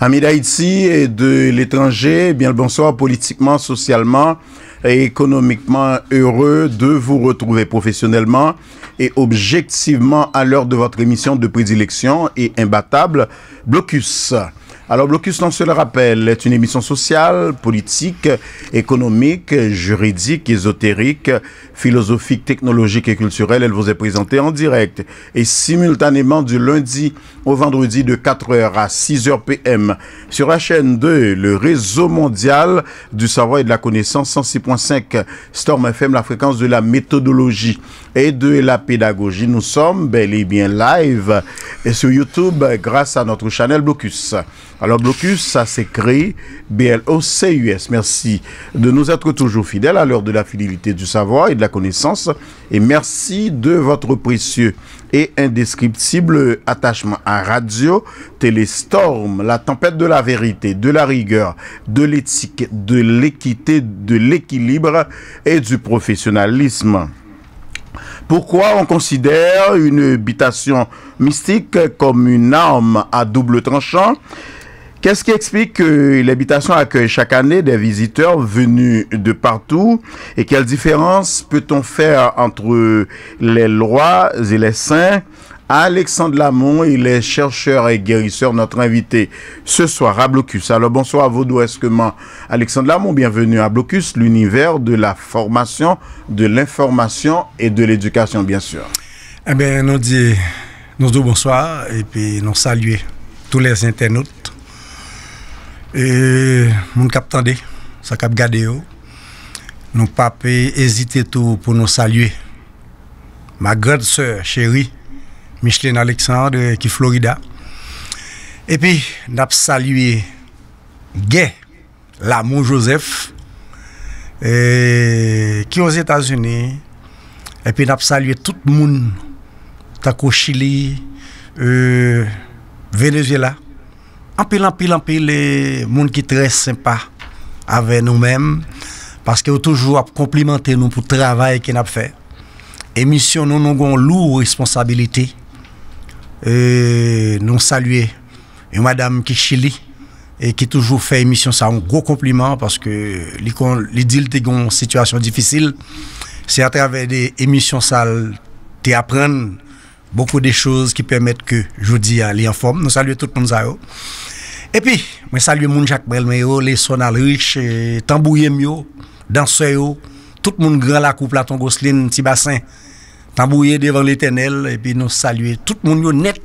Amis d'Haïti et de l'étranger, eh bien le bonsoir politiquement, socialement et économiquement heureux de vous retrouver professionnellement et objectivement à l'heure de votre émission de prédilection et imbattable Blocus. Alors, Blocus, non seul le rappel est une émission sociale, politique, économique, juridique, ésotérique, philosophique, technologique et culturelle. Elle vous est présentée en direct et simultanément du lundi au vendredi de 4h à 6h PM sur la chaîne 2, le réseau mondial du savoir et de la connaissance 106.5 Storm FM, la fréquence de la méthodologie et de la pédagogie. Nous sommes bel et bien live et sur YouTube grâce à notre channel Blocus. Alors Blocus, ça s'est créé BLOCUS. Merci de nous être toujours fidèles à l'heure de la fidélité du savoir et de la connaissance. Et merci de votre précieux et indescriptible attachement à Radio Téléstorm, la tempête de la vérité, de la rigueur, de l'éthique, de l'équité, de l'équilibre et du professionnalisme. Pourquoi on considère une habitation mystique comme une arme à double tranchant Qu'est-ce qui explique que l'habitation accueille chaque année des visiteurs venus de partout et quelle différence peut-on faire entre les lois et les saints Alexandre Lamont, il est chercheur et guérisseur, notre invité ce soir à Blocus. Alors bonsoir à vous, Alexandre Lamont, bienvenue à Blocus, l'univers de la formation, de l'information et de l'éducation, bien sûr. Eh bien, nous disons nous bonsoir et puis nous saluons tous les internautes E, moun kap tande, sa kap gade yo nou pape ezite tou pou nou salye ma gred se cheri Micheline Alexandre ki Florida epi nap salye ge la moun Joseph e, ki yo Zeta Zene epi nap salye tout moun tako Chile Venezuela Anpil, anpil, anpil le moun ki tre sempa ave nou men, paske ou toujou ap komplimante nou pou travay ki nap fe. Emisyon nou nongon lour responsabilite, e, nou salye yon madame ki chili, e ki toujou fe emisyon sa, an gro kompliment, paske li dil te goun situasyon difisil, se a travay de emisyon sal te aprenn, beaucoup de choses qui permettent que je dis à en forme. Nous saluons tout le monde. Et puis, je salue mon Jacques Belmeo, les sonal riches, euh, mio danseurs, tout le monde grand la coupe, Platon Gosselin, petit bassin, devant l'éternel. Et puis, nous saluons tout le monde net.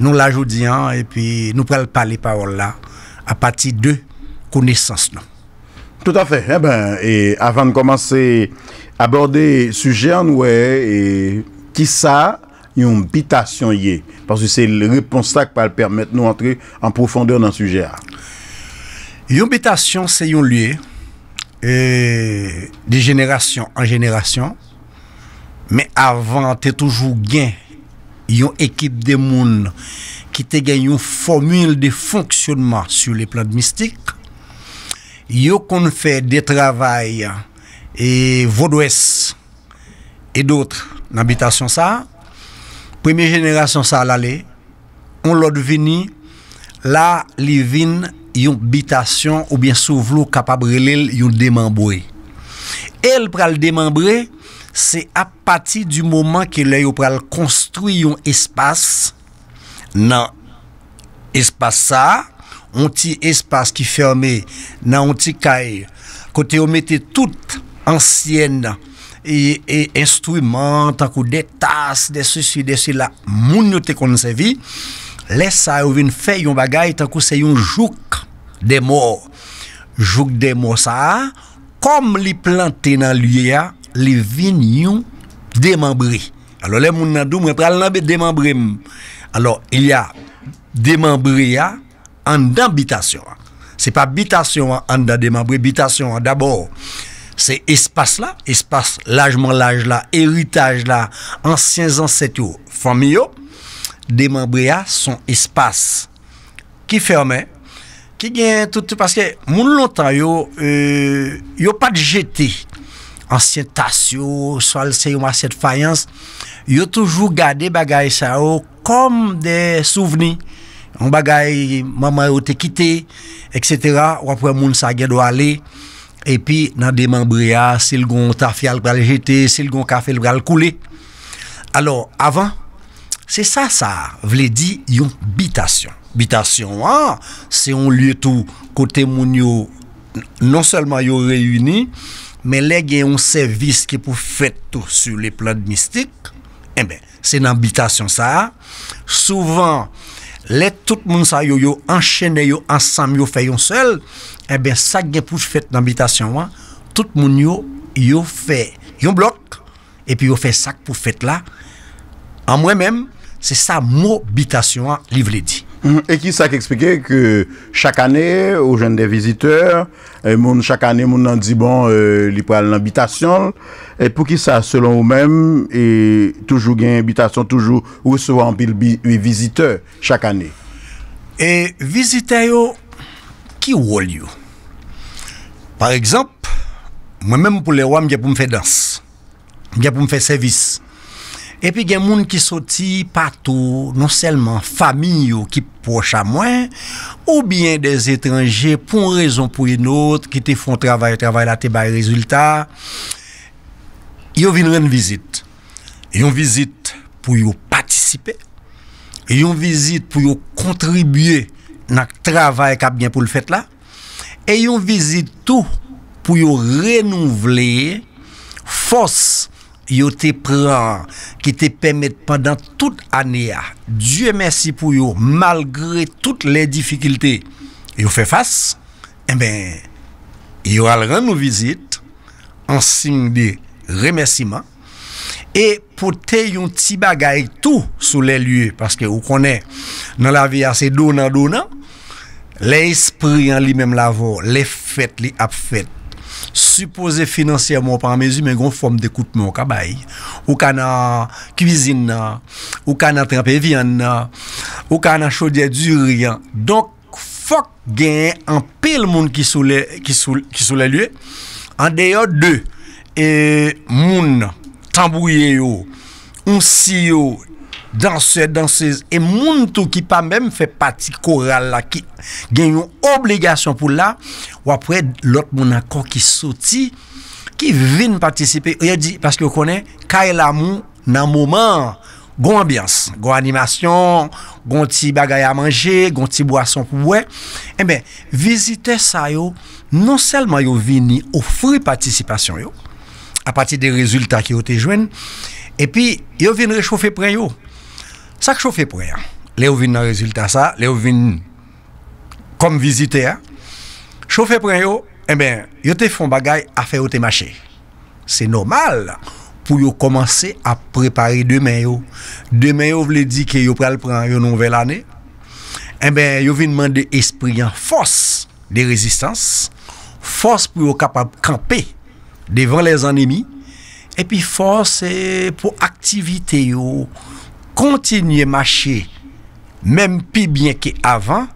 Nous la hein. et puis nous prenons pas les paroles là à partir de connaissance. Non. Tout à fait. Eh ben, et avant de commencer à aborder le sujet, nous, et qui ça yon bitasyon ye, parce que c'est le réponse-là que pa le permettre nous entrer en profondeur dans le sujet-là. Yon bitasyon, c'est yon lieu, de génération en génération, mais avant, t'es toujours gain yon équipe de monde qui t'es gain yon formule de fonctionnement sur les plans de mystique. Yo, kon fè des travails et vaudoises et d'autres nan bitasyon sa, yon bitasyon sa, Premye jenerasyon sa lale, on lode vini, la li vin yon bitasyon ou bien sou vlo kapab relil yon demanbwe. El pral demanbwe, se apati du mouman ke le yo pral konstruy yon espas nan espasa, onti espas ki ferme nan onti kay, kote yo mette tout ansyen nan e, e instouyman, takou detas, desi si, desi la moun nou te kon se vi lesa ou vin fe yon bagay takou se yon jouk demou jouk demou sa kom li planti nan luy ya li vin yon demambri, alo le moun nan dou mwen pral nan be demambri alo, il ya demambri ya an dan bitasyon se pa bitasyon an dan demambri bitasyon an dabor Se espas la, espas lajman laj la, eritaj la, ansyen zanset yo, fami yo, deman breya son espas ki ferme, ki gen toutou, paske moun lontan yo, e, yo pat jete, ansyen tas yo, swal se yon aset fayans, yo toujou gade bagay sa yo, kom de souveni, bagay maman yo te kite, etc., wapre moun sa gen do ale, epi nan deman breya, sil gon tafyal bral jete, sil gon kafel bral koule. Alors, avan, se sa sa, vle di yon bitasyon. Bitasyon an, se yon lye tou kote moun yo, non selman yo reyuni, men le gen yon servis ki pou fet tou su le plan mistik, e ben, se nan bitasyon sa, souvan, le tout moun sa yo yo anchenay yo ansam yo feyon sel, e ben sak gen pou fèt nan bitasyon an tout moun yo yo fè yon blok e pi yo fè sak pou fèt la an mwen men, se sa mou bitasyon an li vle di e ki sa ki ekspeke ke chak anè ou jen de viziteur moun chak anè moun nan di bon li pou al nan bitasyon pou ki sa selon ou men toujou gen bitasyon toujou ou sou an pil bi viziteur chak anè e viziteyo ki wol yo Par ekzamp, mwen mèm pou lè wèm gè pou m fè dans, gè pou m fè servis. Epi gè moun ki soti patou, non selman, fami yo ki poch a mwen, ou bien des etranjè pou an rezon pou yon not, ki te fon travay, travay la te bay rezultat, yo vin ren vizit. Yo vizit pou yo patisipe, yo vizit pou yo kontribye nak travay kap gen pou l fèt la, et yon visite tout pour renouveler force yon te prend qui te permet pendant toute année. Dieu merci pour vous malgré toutes les difficultés, yon fait face, et eh bien yon al renouveler visite en signe de remerciement. Et pour te yon petit tout sous les lieux, parce que vous connaissez dans la vie assez donnant-donnant, Lè espri an li mèm lavò, lè fèt, lè ap fèt. Supose finanseyè mò pa an mezù, mè yon fòm dè koutmò an kabay. Ou ka nan kizin nan, ou ka nan trempè vyan nan, ou ka nan chodye di riyan. Donk fòk gen an pèl moun ki sou lè lue. An deyò dè, moun, tambouye yo, onsiyo... Dansè, dansè, e moun tou ki pa mèm fè pati koral la ki gen yon obligasyon pou la. Ou apre, lot moun akon ki soti, ki vin patisipe. Oye di, paske yo konen, ka e la moun nan mouman, goun ambyans, goun animasyon, goun ti bagay a manje, goun ti boasyon pou bwe. Eme, eh vizite sa yo, non selman yo vini ofri patisipasyon yo, apati de rezultat ki yo te jwen. E pi, yo vin rechoufe pre yo. Sak choufe pre, lè ou vin nan rezultat sa, lè ou vin kom vizite, choufe pre yo, e ben yo te fon bagay afe ou te mache. Se normal pou yo komanse a prepari demen yo. Demen yo vle di ke yo pral pran yo nouvel ane, e eh ben yo vin mande espri an fos de rezistans, fos pou yo kapap kampe devan les anemi, e pi fos pou aktivite yo. kontinye mache mem pi byen ki avan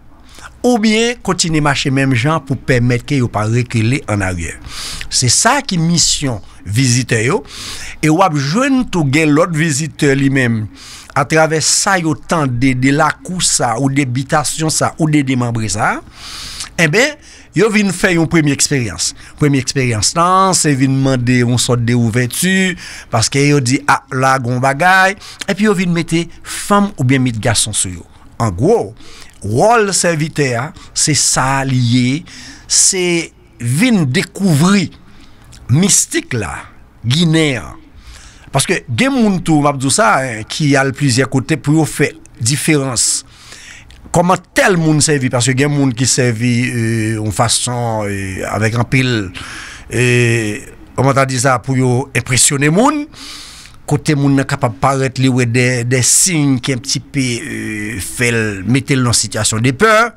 ou byen kontinye mache mem jan pou pemet ke yo pa rekele an a rye. Se sa ki misyon vizite yo e wap jwen tou gen lot vizite li mem a traves sa yo tan de lakou sa ou de bitasyon sa ou de demambri sa e ben Yo vin fè yon premye eksperyans. Premye eksperyans nan, se vin mande yon sot de ouve tu, paske yo di, a, ah, la, gon bagay, epi yo vin mette fam ou bie mit gason sou yo. An gwo, rol servite a, se sa liye, se vin dekouvri mistik la, gine a. Paske gemoun tou mabdousa, ki al pizye kote pou yo fè diferans. comment tel monde servi parce que il y a monde qui servi euh, en façon euh, avec un pile et comment t'as dit ça pour impressionner monde côté monde capable paraître li des des signes qui un petit peu euh, fait mettre dans situation de peur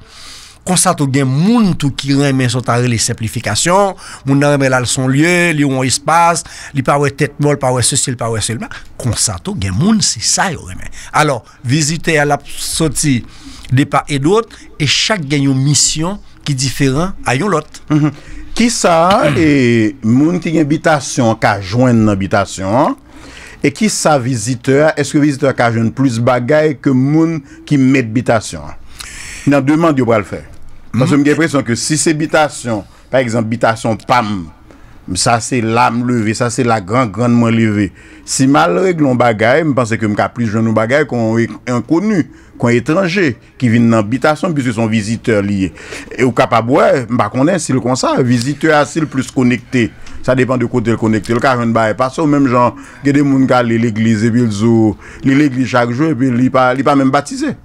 constate que tout gen moun tout qui remet son taré les simplifications moun remet là son lieu li un espace li pas tête molle pas ouais ceci pas seulement constate que tout gen moun c'est ça yo remet alors visiter à la sortie des part et d'autres, et chaque gagne une mission qui est différente à l'autre. Mhm. Qui ça, et moun qui habitation, qui a une habitation, et qui ça, visiteur, est-ce que visiteur a plus bagaille que moun qui met habitation? Nan demande, yo va le faire. Parce que mhm. j'ai l'impression que si c'est habitation, par exemple, habitation PAM, Sa se la m leve, sa se la gran, gran m leve. Si mal reg l'on bagaye, m panse ke m ka plis joun l'on bagaye, kon e, konu, kon etranje, ki vin nan bitasyon, pise son viziteur liye. E ou kapabwe, m pa konen sil kon sa, viziteur asil plus konekte, sa depan de kote l'konekte. L'ka jen ba e paso, mèm jan, gede moun ka li l'eglise, li l'eglise chak jwè, li pa mèm batize.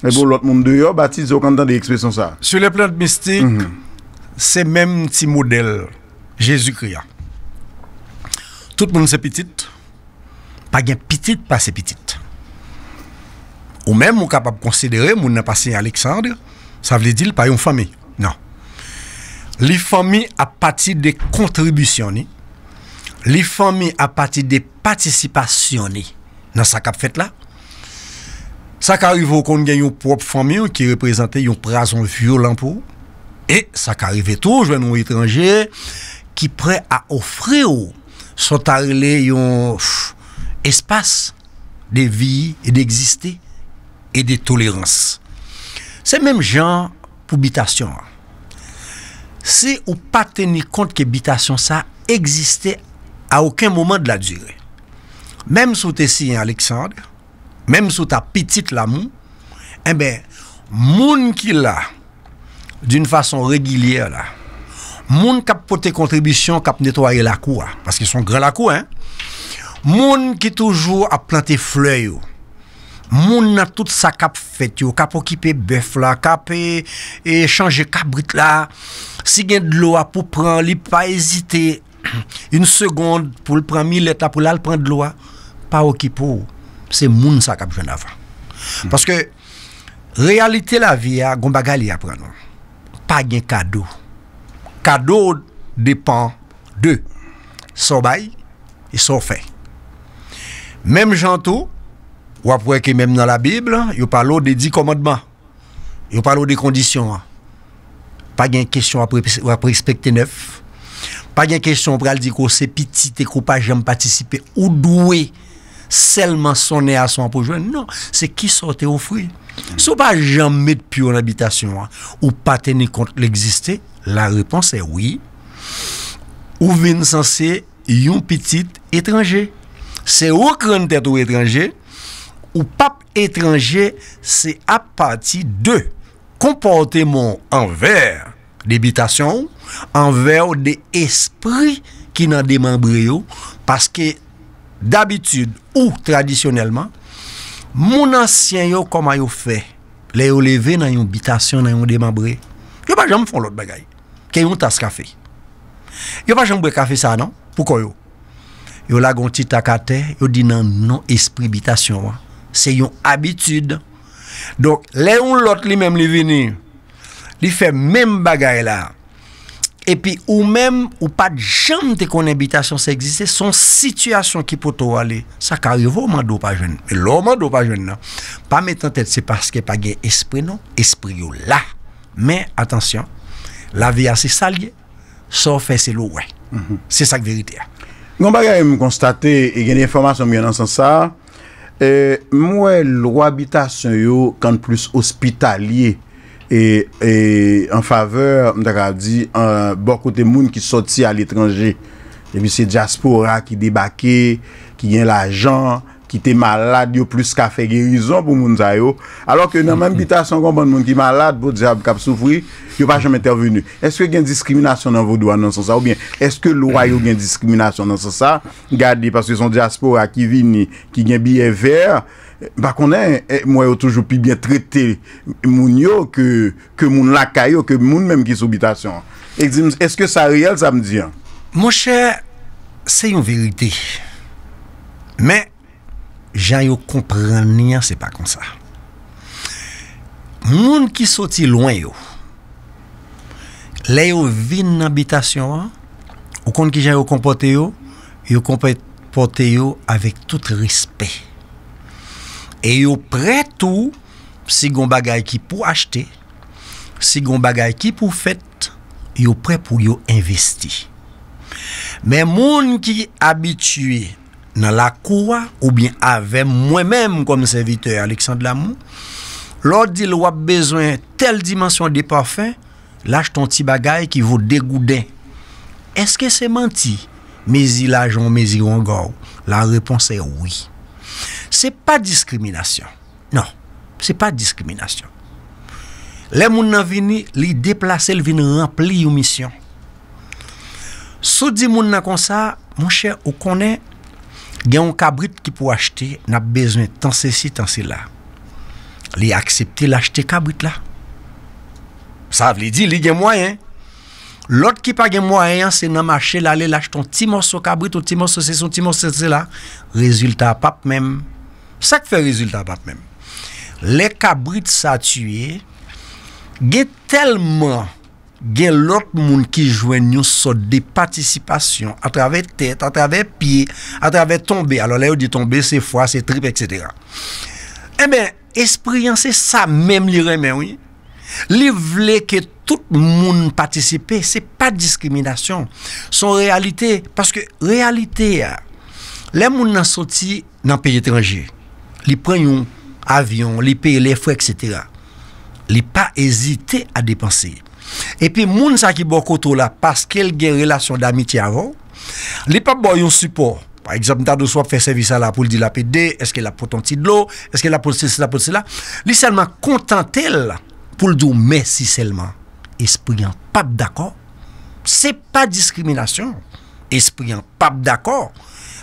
E pou l'ot moun deyo batize, okan tan dey ekspesyon sa. Su le pleit mm-hmm. mistik, se mèm ti model, Jésus-Christ. Tout le monde c'est petit. Pas de petit, pas c'est petit. Ou même, on est capable de considérer mon n'a passé Alexandre, ça veut dire pas une famille. Non. Les familles à partir des contributions, les familles à partir des participations dans sa cap fait là. Ça arrive au vous gagne une propre famille qui représente une prison violente pour et ça arrive toujours... je étrangers. étranger ki pre a ofre ou sot a rele yon espas de vi, de existe e de tolerans. Se menm jan pou bitasyon an, se ou pa teni kont ke bitasyon sa eksiste a ouken moment de la dure. Menm sou te si, Alexandre, menm sou ta pitit la moun, en eh ben, moun ki la doun fason regilyer la, Moun kap pote kontribisyon, kap netwaye lakou a. Paske son gran lakou, hein. Moun ki toujou a plante fleyo. Moun nan tout sa kap fet yo. Kap okipe bef la, kap e, e chanje kabrit la. Si gen dlo a pou pran li, pa ezite. Une segonde pou l pran mi leta, pou l al pran dlo a. Pa okipe ou. Se moun sa kap jwene avan. Paske realite la vi a, gomba gali a pran. Pa gen kado. cadeau dépend de son bail et son fait. Même Jantou, ou après que même dans la Bible, il parle des dix commandements. Il parle des conditions. Hein. Pas de question à respecter neuf. Pas de question pour dire que c'est petit et qu'on pas jamais participer ou doué selman sonè a son pou jwen. Non, se ki sote ou fri. Sou pa jen met pi ou n'abitasyon ou pa teni kont l'egziste, la reponsè, oui, ou ven sanse yon pitit etranje. Se ou kran tet ou etranje, ou pap etranje, se apati de kompote mon anver d'ebitasyon, anver de esprit ki nan deman brio, paske D'habitude ou tradisyonelman, moun ansyen yo koma yo fe, le yo leve nan yon bitasyon, nan yon demabre, yo pa jom fon lot bagay, ke yon tas kafe. Yo pa jom bre kafe sa nan, pouko yo? Yo la gonti takate, yo di nan non espri bitasyon wa, se yon habitude. Donk, le yon lot li menm li vini, li fe menm bagay la. Epi ou men, ou pat jam de koninbitasyon se egziste, son sityasyon ki poto wale, sa kar yon voman do pa jwen. Men loman do pa jwen nan. Pa metan tet, se paske pa gen espri non, espri non. mhm. euh, yo la. Men, atensyon, la viya se salye, sa fese lo wè. Se sak verite a. Gon baga yon m konstate, gen informasyon m yon ansan sa, m wè lwabitasyon yo kan plus ospitalye, E, e, en faveur, mta kwa di, an bokote moun ki soti al etranje. Yon misye diaspora ki debake, ki gen la jan, ki te malade, yo plus ka fe gen yon pou moun zay yo. Alors ke nan men bitas yon kompon moun ki malade, pou diap kap soufri, yo pa jom entervenu. Eske gen diskriminasyon nan vodouan nan sonsa? Ou bien, eske lwa yo gen diskriminasyon nan sonsa? Gade, paske son diaspora ki vini, ki gen biye ver, Bakonè, e, mwen yo toujou pi bie trete moun yo ke moun lakay yo, ke moun menm ki soubitasyon. E eske sa real sa m diyan? Mwen chè, se yon verite. Men, jan yo kompran nyan se bakon sa. Moun ki soti lwen yo, le yo vin nabitasyon an, ou kon ki jan yo kompote yo, yo kompote yo avik tout rispey. E yo pre tou si gon bagay ki pou achete, si gon bagay ki pou fete, yo pre pou yo investi. Men moun ki abitue nan la kouwa ou bien avem mwen menm kom serviteur Aleksand Lamou, lor di l wap bezwen tel dimensyon de parfem, laj ton ti bagay ki vou degouden. Eske se manti, mezi lajon, mezi rongou, la reponsè woui. Se pa diskriminasyon Non, se pa diskriminasyon Le moun nan vini Li deplase, li vini rempli yon misyon Sou di moun nan konsa Moun chè, ou konen Gen yon kabrit ki pou achete Nap bezwen tan se si, tan se la Li aksepte l'achete kabrit la Sa vli di, li gen mwoyen Lot ki pa gen mwa eyan se nan mache la, le lache ton ti mons so kabrit, ton ti mons se se, son ti mons se se la, rezultat apap mem. Sak fe rezultat apap mem. Le kabrit sa tue, gen telman gen lot moun ki jwen yon so de patisipasyon a trave tet, a trave pie, a trave tombe. A lo la yo di tombe, se fwa, se tripe, etc. Emen, eh esprayan se sa mem li remen woye. li vle ke tout moun patisipe, se pa diskriminasyon son realite paske realite le moun nan soti nan pey etranje li prey yon avyon li pey le frek, setera li pa ezite a depanse epi moun sa ki bo koto la paske el gen relasyon d'amitye avon li pa bo yon supo par exemple, ta do swap fey servisa la pou li di la pey de, eske la poton ti de lo eske la poton si la poton si la li salman kontante la pou l'dou mè si selman, espriyan pap dakor, se pa diskriminasyon, espriyan pap dakor,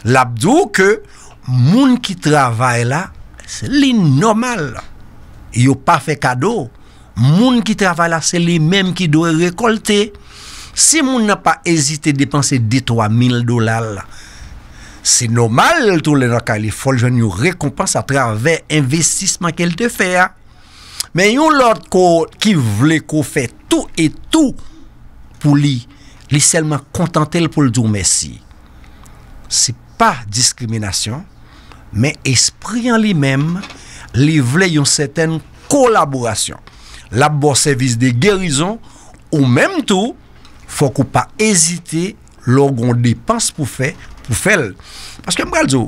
lapdou ke moun ki travay la, se li normal, yo pa fe kado, moun ki travay la, se li menm ki doye rekolte, se moun na pa ezite depanse de 3 mil dolar, se normal, lè lè lè lè, ka lè fol jen yo rekompans a travè investisman ke l te fè a, men yon lot ki vle ko fe tout et tout pou li, li selman kontantel pou l'dou mersi. Se pa diskriminasyon, men esprion li men, li vle yon seten kolaborasyon. La bo servis de gerizon, ou menm tou, fokou pa ezite lor gondi pans pou fel. Aske mbralzo,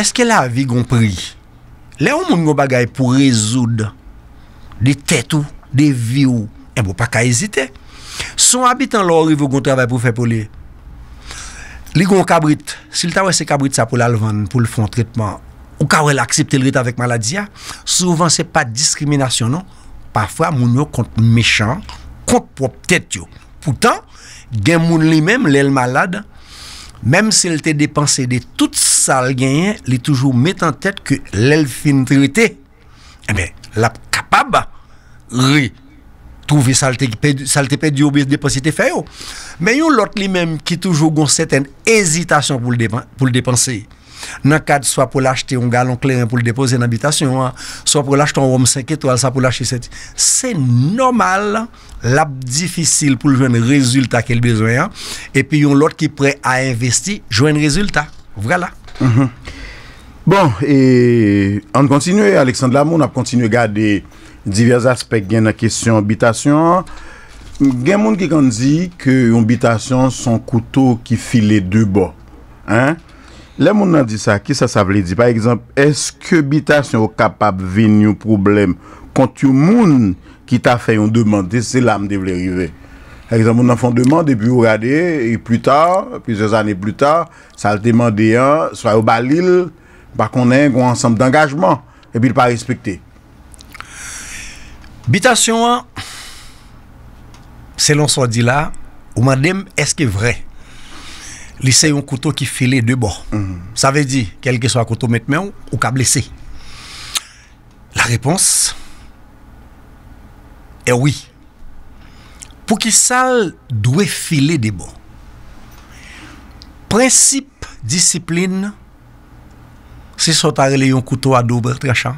eske la avi gompri, le ou moun mou bagay pou rezoud? Di tèt ou, di vi ou, e mw bon, pa ka ezite. Son abitan lò, rivou kontra vè pou fè pou li. Li goun kabrit, sil ta wè se kabrit sa pou l'alvan, pou l'fon tritman, ou ka wè l'aksepte l'rit avèk maladi ya, souvan se pa diskriminasyon non, pafwa moun yo kont mechan, kont pop tèt yo. Poutan, gen moun li mèm lèl malade, mèm sel te depanse de tout sal genyen, li toujou met an tèt ke lèl fin trite. E mwen, la capable retrouver ça le perdu ou bien dépenser tes fait oh. mais yon l'autre lui-même qui toujours une certaine hésitation pour le dépenser dans cadre soit pour l'acheter un galon clair pour le déposer dans habitation, hein, soit pour l'acheter un homme 5 étoiles ça pour l'acheter 7 c'est normal la difficile pour le résultat qu'il besoin hein. et puis un l'autre qui prêt à investir joindre résultat voilà mm-hmm. Bon, e, an kontinue, Aleksandre, la moun ap kontinue gade divers aspek gen nan kesyon bitasyon. Gen moun ki kan di ke yon bitasyon son koutou ki file de bo. Le moun nan di sa, ki sa sa vle di? Par ekzamp, eske bitasyon wakapap ven yon problem kont yon moun ki ta fè yon demande, se lam devle rive. Ekzamp, moun nan fonde moun, debi ou gade, e plus ta, plusieurs ane plus ta, sa al demande yon, swa ou balil, Bakonnen gwen ansam d'engajman... E bil pa respekti. Bitasyon an... Selon so di mm-hmm. la... Ou madem eske vre... Li se yon koutou ki file de bo... Sa ve di... Kelke so a koutou metmen ou ka blese... La repons... E wii... Pou ki sal... Dwe file de bo... Prinsip... Disipline... Si ça t'a un couteau à double tranchant,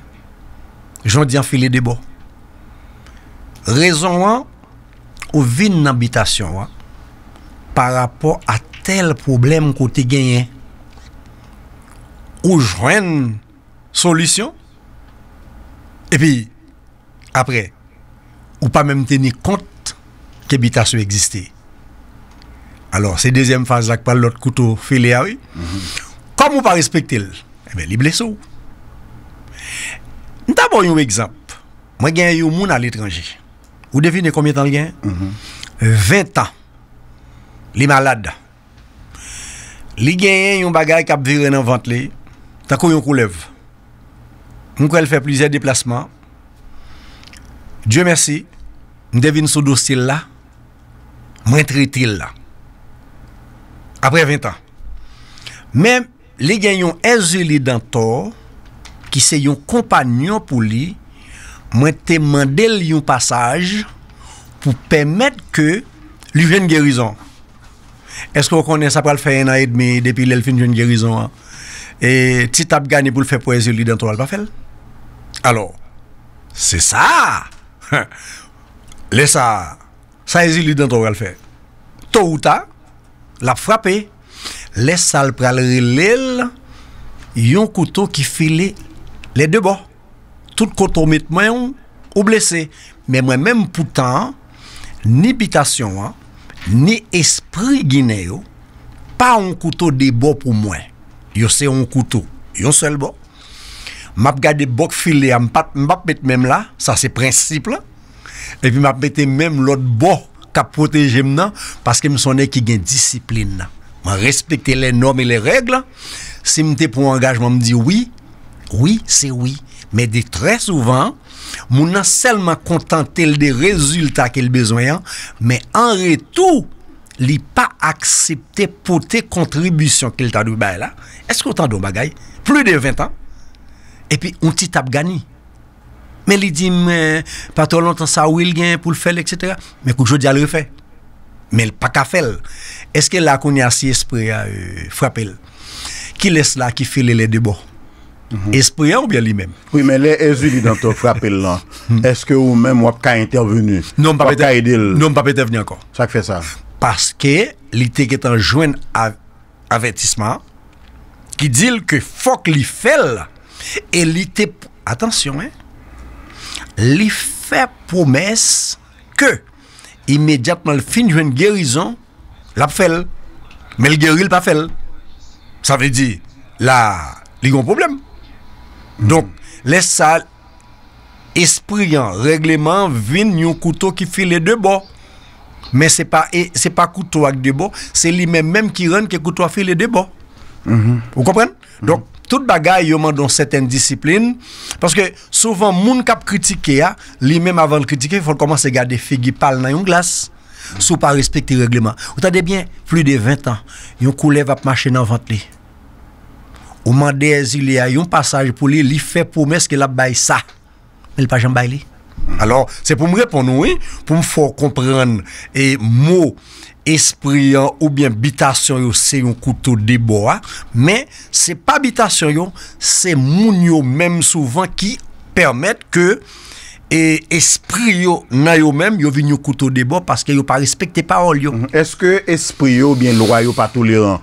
j'en dis un filet de Raison, vous ou vide d'habitation, hein, par rapport à tel problème que avez gagné, ou joindre solution, et puis, après, ou pas même tenir compte que l'habitation existait. Alors, c'est deuxième phase là le l'autre couteau filé, oui. Mm-hmm. Comme -hmm. Comment ou pas respecter le? les blessés. D'abord un exemple. Moi, j'ai eu un monde à l'étranger. Vous devinez combien de temps il y a 20 mm-hmm. ans. Les malades. Ils ont eu un bagage qui a viré dans le ventre. T'as eu un Ils Nous fait plusieurs déplacements. Dieu merci. Nous eu ce dossier-là. Nous traitons là. Après 20 ans. Même Li gen yon ezilidantor Ki se yon kompanyon pou li Mwen teman del yon pasaj Pou pèmèd ke Li jen gerizan Eskou konen sa pral fè Yon a yed me depi lèl fin jen gerizan Et ti tap gani pou l fè Pou ezilidantor al pa fèl Alors, se sa Le sa Sa ezilidantor al fè To ou ta La frapè Lè sal pral ril lèl, yon koutou ki file lè dè bo. Tout koutou mit mwen yon ou blese. Mè mwen mèm poutan, ni bitasyon an, ni esprit gine yo, pa yon koutou de bo pou mwen. Yo se yon koutou, yon sel bo. Map gade bok file, mbap met mèm la, sa se prinsip la. E pi map metem mèm lot bo kap protejèm nan, paske msonè ki gen disiplin nan. Mwen respekte le norme le regle, se mte pou angajman mdi wii, wii se wii. Mwen de tre souvan, mwen nan selman kontante le de rezultat ke l bezoyan, men anre tou li pa aksepte pou te kontribisyon ke l ta dwi bay la, esko tan do bagay, plu de 20 an, epi un ti tap gani. Men li di men, patro lontan sa wil gen pou l fel, etc. Men kou jodi al refe. mais pas qu'à faire. Est-ce que là, qu'on y a si esprit à euh, Qui laisse là qui file les deux Esprit ou bien lui-même? Oui, mais les Ezuli dans ton frappé là, mhm. est-ce que vous-même vous avez intervenu? Non, pas n'est pas intervenu encore. Ça fait ça? Parce que qui est un joint avertissement qui dit que faut que l'IFEL et l'ité Attention, hein? L'IFEL promesse que immédiatement le fin une guérison, l'a fait. Mais le guérir pas fait. Ça veut dire, là, il y a un problème. Donc, laisse ça, esprit, règlement, vigne, un couteau qui file deux bords. Mais ce n'est pas, pas couteau avec deux bords, c'est lui-même même qui rend que couteau file deux bords. Mhm. Vous comprenez? Donc, Tout bagay yo man don seten disiplin, paske souvan moun kap kritike ya, li menm avan kritike, fòl koman se gade fe gipal nan yon glas, sou pa respekti regleman. Ou tade bien, plu de 20 an, yon koulev ap mache nan vante li. Ou man de ezi li a yon passage pou li, li fe pou meske la bay sa, me li pa jen bay li. Alors, se pou mrepon nou, pou mfo kompren e mou, espri yo oubyen bitasyon yo se yon koutou debo a, men se pa bitasyon yo, se moun yo menm souvan ki permet ke e, espri yo nan yo menm yo vinyo koutou debo paske yo pa respekte parol yo. Mm-hmm. Eske espri yo oubyen lwa yo pa toleran?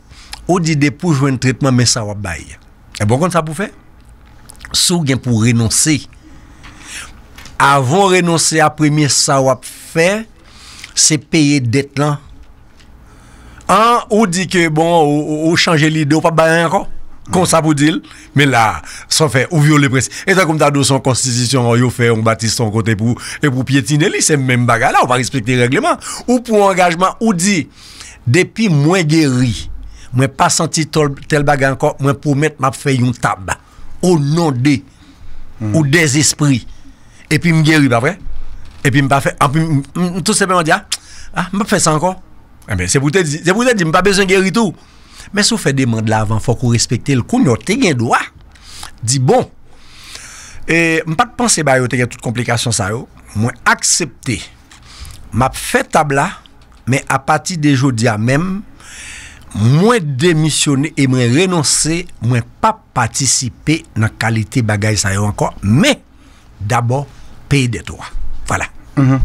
Ou di de pou jwen tritman men sa wap baye E bon kon sa pou fe Sou gen pou renonsi Avon renonsi A premi sa wap fe Se peye det lan An ou di ke Bon ou chanje li de ou pa baye an kon Kon sa pou dil Men la son fe ou vio le presi E ta koum ta doson konstitisyon Ou batis ton kote pou e piye tine li Se men baga la ou pa respekti regleman Ou pou angajman ou di Depi mwen geri Mwen pa santi tel baga anko, mwen pou met map fe yon tab. Hmm. Ou non de, ou de zespri. E pi m gery ah, ah, pa vre? E pi m pa fe, an pi, m tou sepe man di a? M pa fe san anko? Se pou te di, se pou te di, m pa bezen gery tou. Men sou fe deman de la avan, fok ou respekte l koun yo te gen do a. Di bon, m pa te pense ba yo te gen tout komplikasyon sa yo. Mwen aksepte, map fe tab la, men apati de jo dia menm, Mwen demisyone e mwen renonse, mwen pa patisipe nan kalite bagay sa yo ankon, me, d'abo, pey detwa. Fola. Mhm.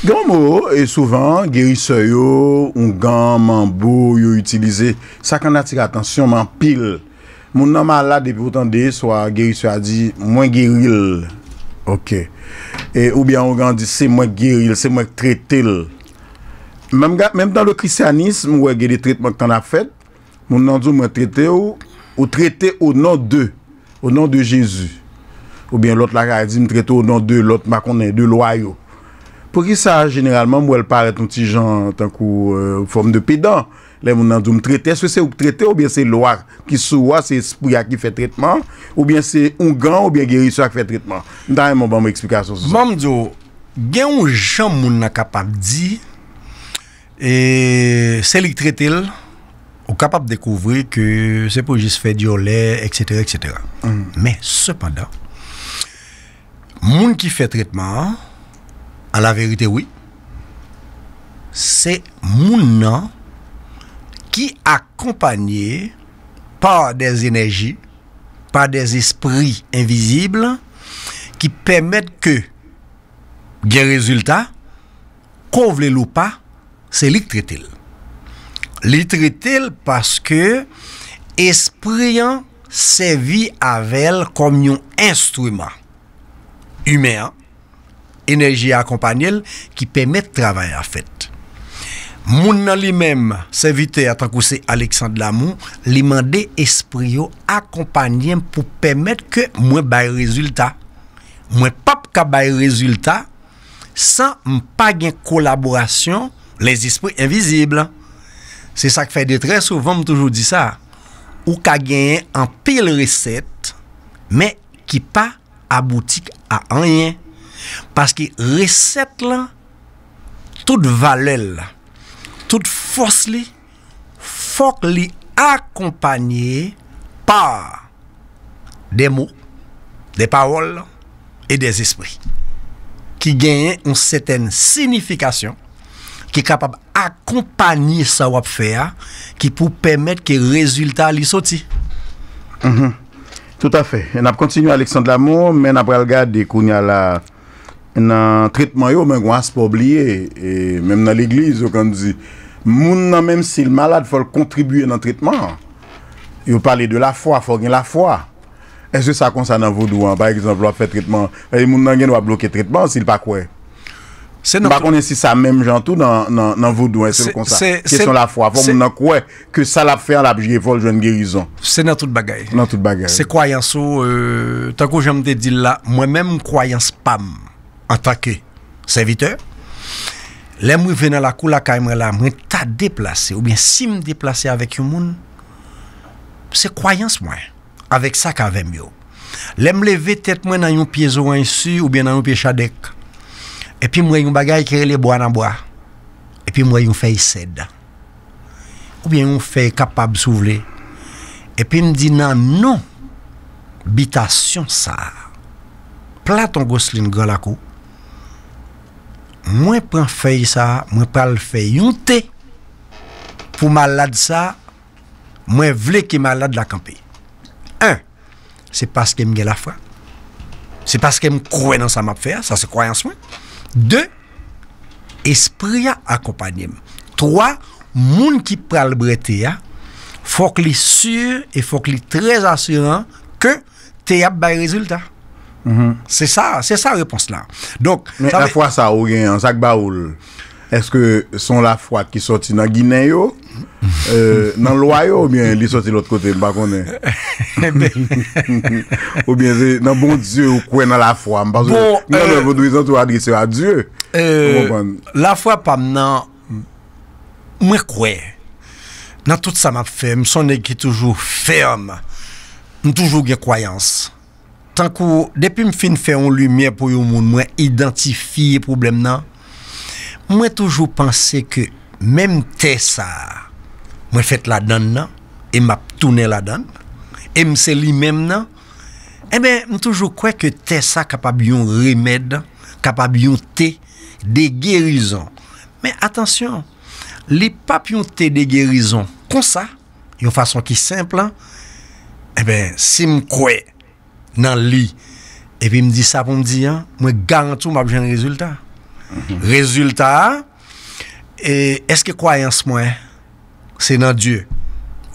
Gamon mou, e souvan, gerise yo, ungan, manbo, yo utilize, sa kan atik atansyon, manpil. Moun nan malade epi wotan de, swa gerise yo a di, mwen geril. Ok. E oubyan ungan di, se mwen geril, se mwen ktretil. Même, dans le christianisme, où il y a des traitements qu'on a fait, nous dit traité ou, ou traité au nom de, au nom de Jésus. Ou bien l'autre là a dit, traité au nom de l'autre, ma connaît, de loyaux. Pour qui ça, généralement, moi, elle paraît un petit genre, tant que euh, forme de pédant. Les gens me traiter, est-ce que c'est traité ou bien c'est loi qui soit, c'est esprit qui fait traitement, ou bien c'est un grand ou bien guérisseur qui fait traitement. Dans mon une explication. y gen un gens moun capable dit et c'est le traité, on capable de découvrir que c'est pour juste faire du lait, etc. Mm. Mais cependant, le monde qui fait traitement, à la vérité, oui, c'est le monde qui accompagné par des énergies, par des esprits invisibles, qui permettent que des résultats, qu'on veut ou pas, Se li tre tel. Li tre tel paske espriyan se vi avel kom yon instrument humean, enerji akompanyel ki pemet travay a fèt. Moun nan li mèm se vite atan kou se Aleksandre Lamont, li mande espriyo akompanyem pou pemet ke mwen baye rezultat. Mwen pap ka baye rezultat san mwen pa gen kolaborasyon les esprits invisibles. C'est ça qui fait de très souvent, je toujours dit ça. Ou qu'a gagné en pile recette, mais qui pas abouti à rien. Parce que recette là, toute valeur toute force là, faut par des mots, des paroles et des esprits qui gagnent une certaine signification ki kapap akompani sa wap fe a, ki pou pemet ki rezultat li soti. Mhm. Tout afe. N ap kontinu Aleksandre Lamo, men ap pral gade di koun ya la, nan tritman yo men gwa se pou obliye, e men nan l'eglise yo kan di, moun nan menm si l malade fol kontribuye nan tritman, yo pale de la fwa, fol gen la fwa, e se sa konsa nan vodouan, par exemple wap fe tritman, e moun nan gen wap blokye tritman, si l pa kwey. Ba konensi sa menm jantou nan voudouen Se kon sa Se son la fwa Fom nan kwe Ke sa la fwe an euh, la pje vol joun geyizon Se nan tout bagay Nan tout bagay Se kwayansou Tan ko jom de di la Mwen menm kwayans pam Antake Se vite Lem mwen venan la kou la kaimre la Mwen ta deplase Ou bien si mwen deplase avek yon moun Se kwayans mwen Avek sa ka vem yo Lem leve tet mwen nan yon piezo an su Ou bien nan yon pie chadek epi mwen yon bagay kere le bo anan bo a, epi mwen yon fey sèd a, oubyen yon fey kapab sou vle, epi mwen di nan nou, bitasyon sa, platon goslin gwa lakou, mwen pren fey sa, mwen pral fey yon te, pou malade sa, mwen vle ki malade la kampe. An, se paske mge la fwa, se paske mkwe nan sa map fey a, sa se kwayan swan, De, espria akopanyem. Tro, moun ki pral brete ya, fok li sur e fok li trez asuran ke te yap bay rezultat. Se sa, se sa repons la. La fwa sa ou gen, sak ba ou... Eske son la fwa ki soti nan gine yo? Euh, nan loa yo ou bien li soti l'ot kote? Mba konen? Ou bien nan bon Diyo ou kwen nan la fwa? Mba konen? Mba konen? La fwa pam nan mwen kwen nan tout sa map fe mson ne ki toujou ferm mwen toujou gen kwayans tankou depi mfin fe yon lumiye pou yon moun mwen identifi problem nan Mwen toujou panse ke mèm te sa mwen fet la dan nan, e m ap toune la dan, e m se li mèm nan, e mwen toujou kwe ke te sa kapab yon remèd, kapab yon te de gerizon. Mwen atansyon, li pap yon te de gerizon kon sa, yon fason ki simple, e mwen si m kwe nan li, e m di sa pou m di, mwen garantou m ap jen rezultat. Rezultat E eske kwayans mwen Se nan die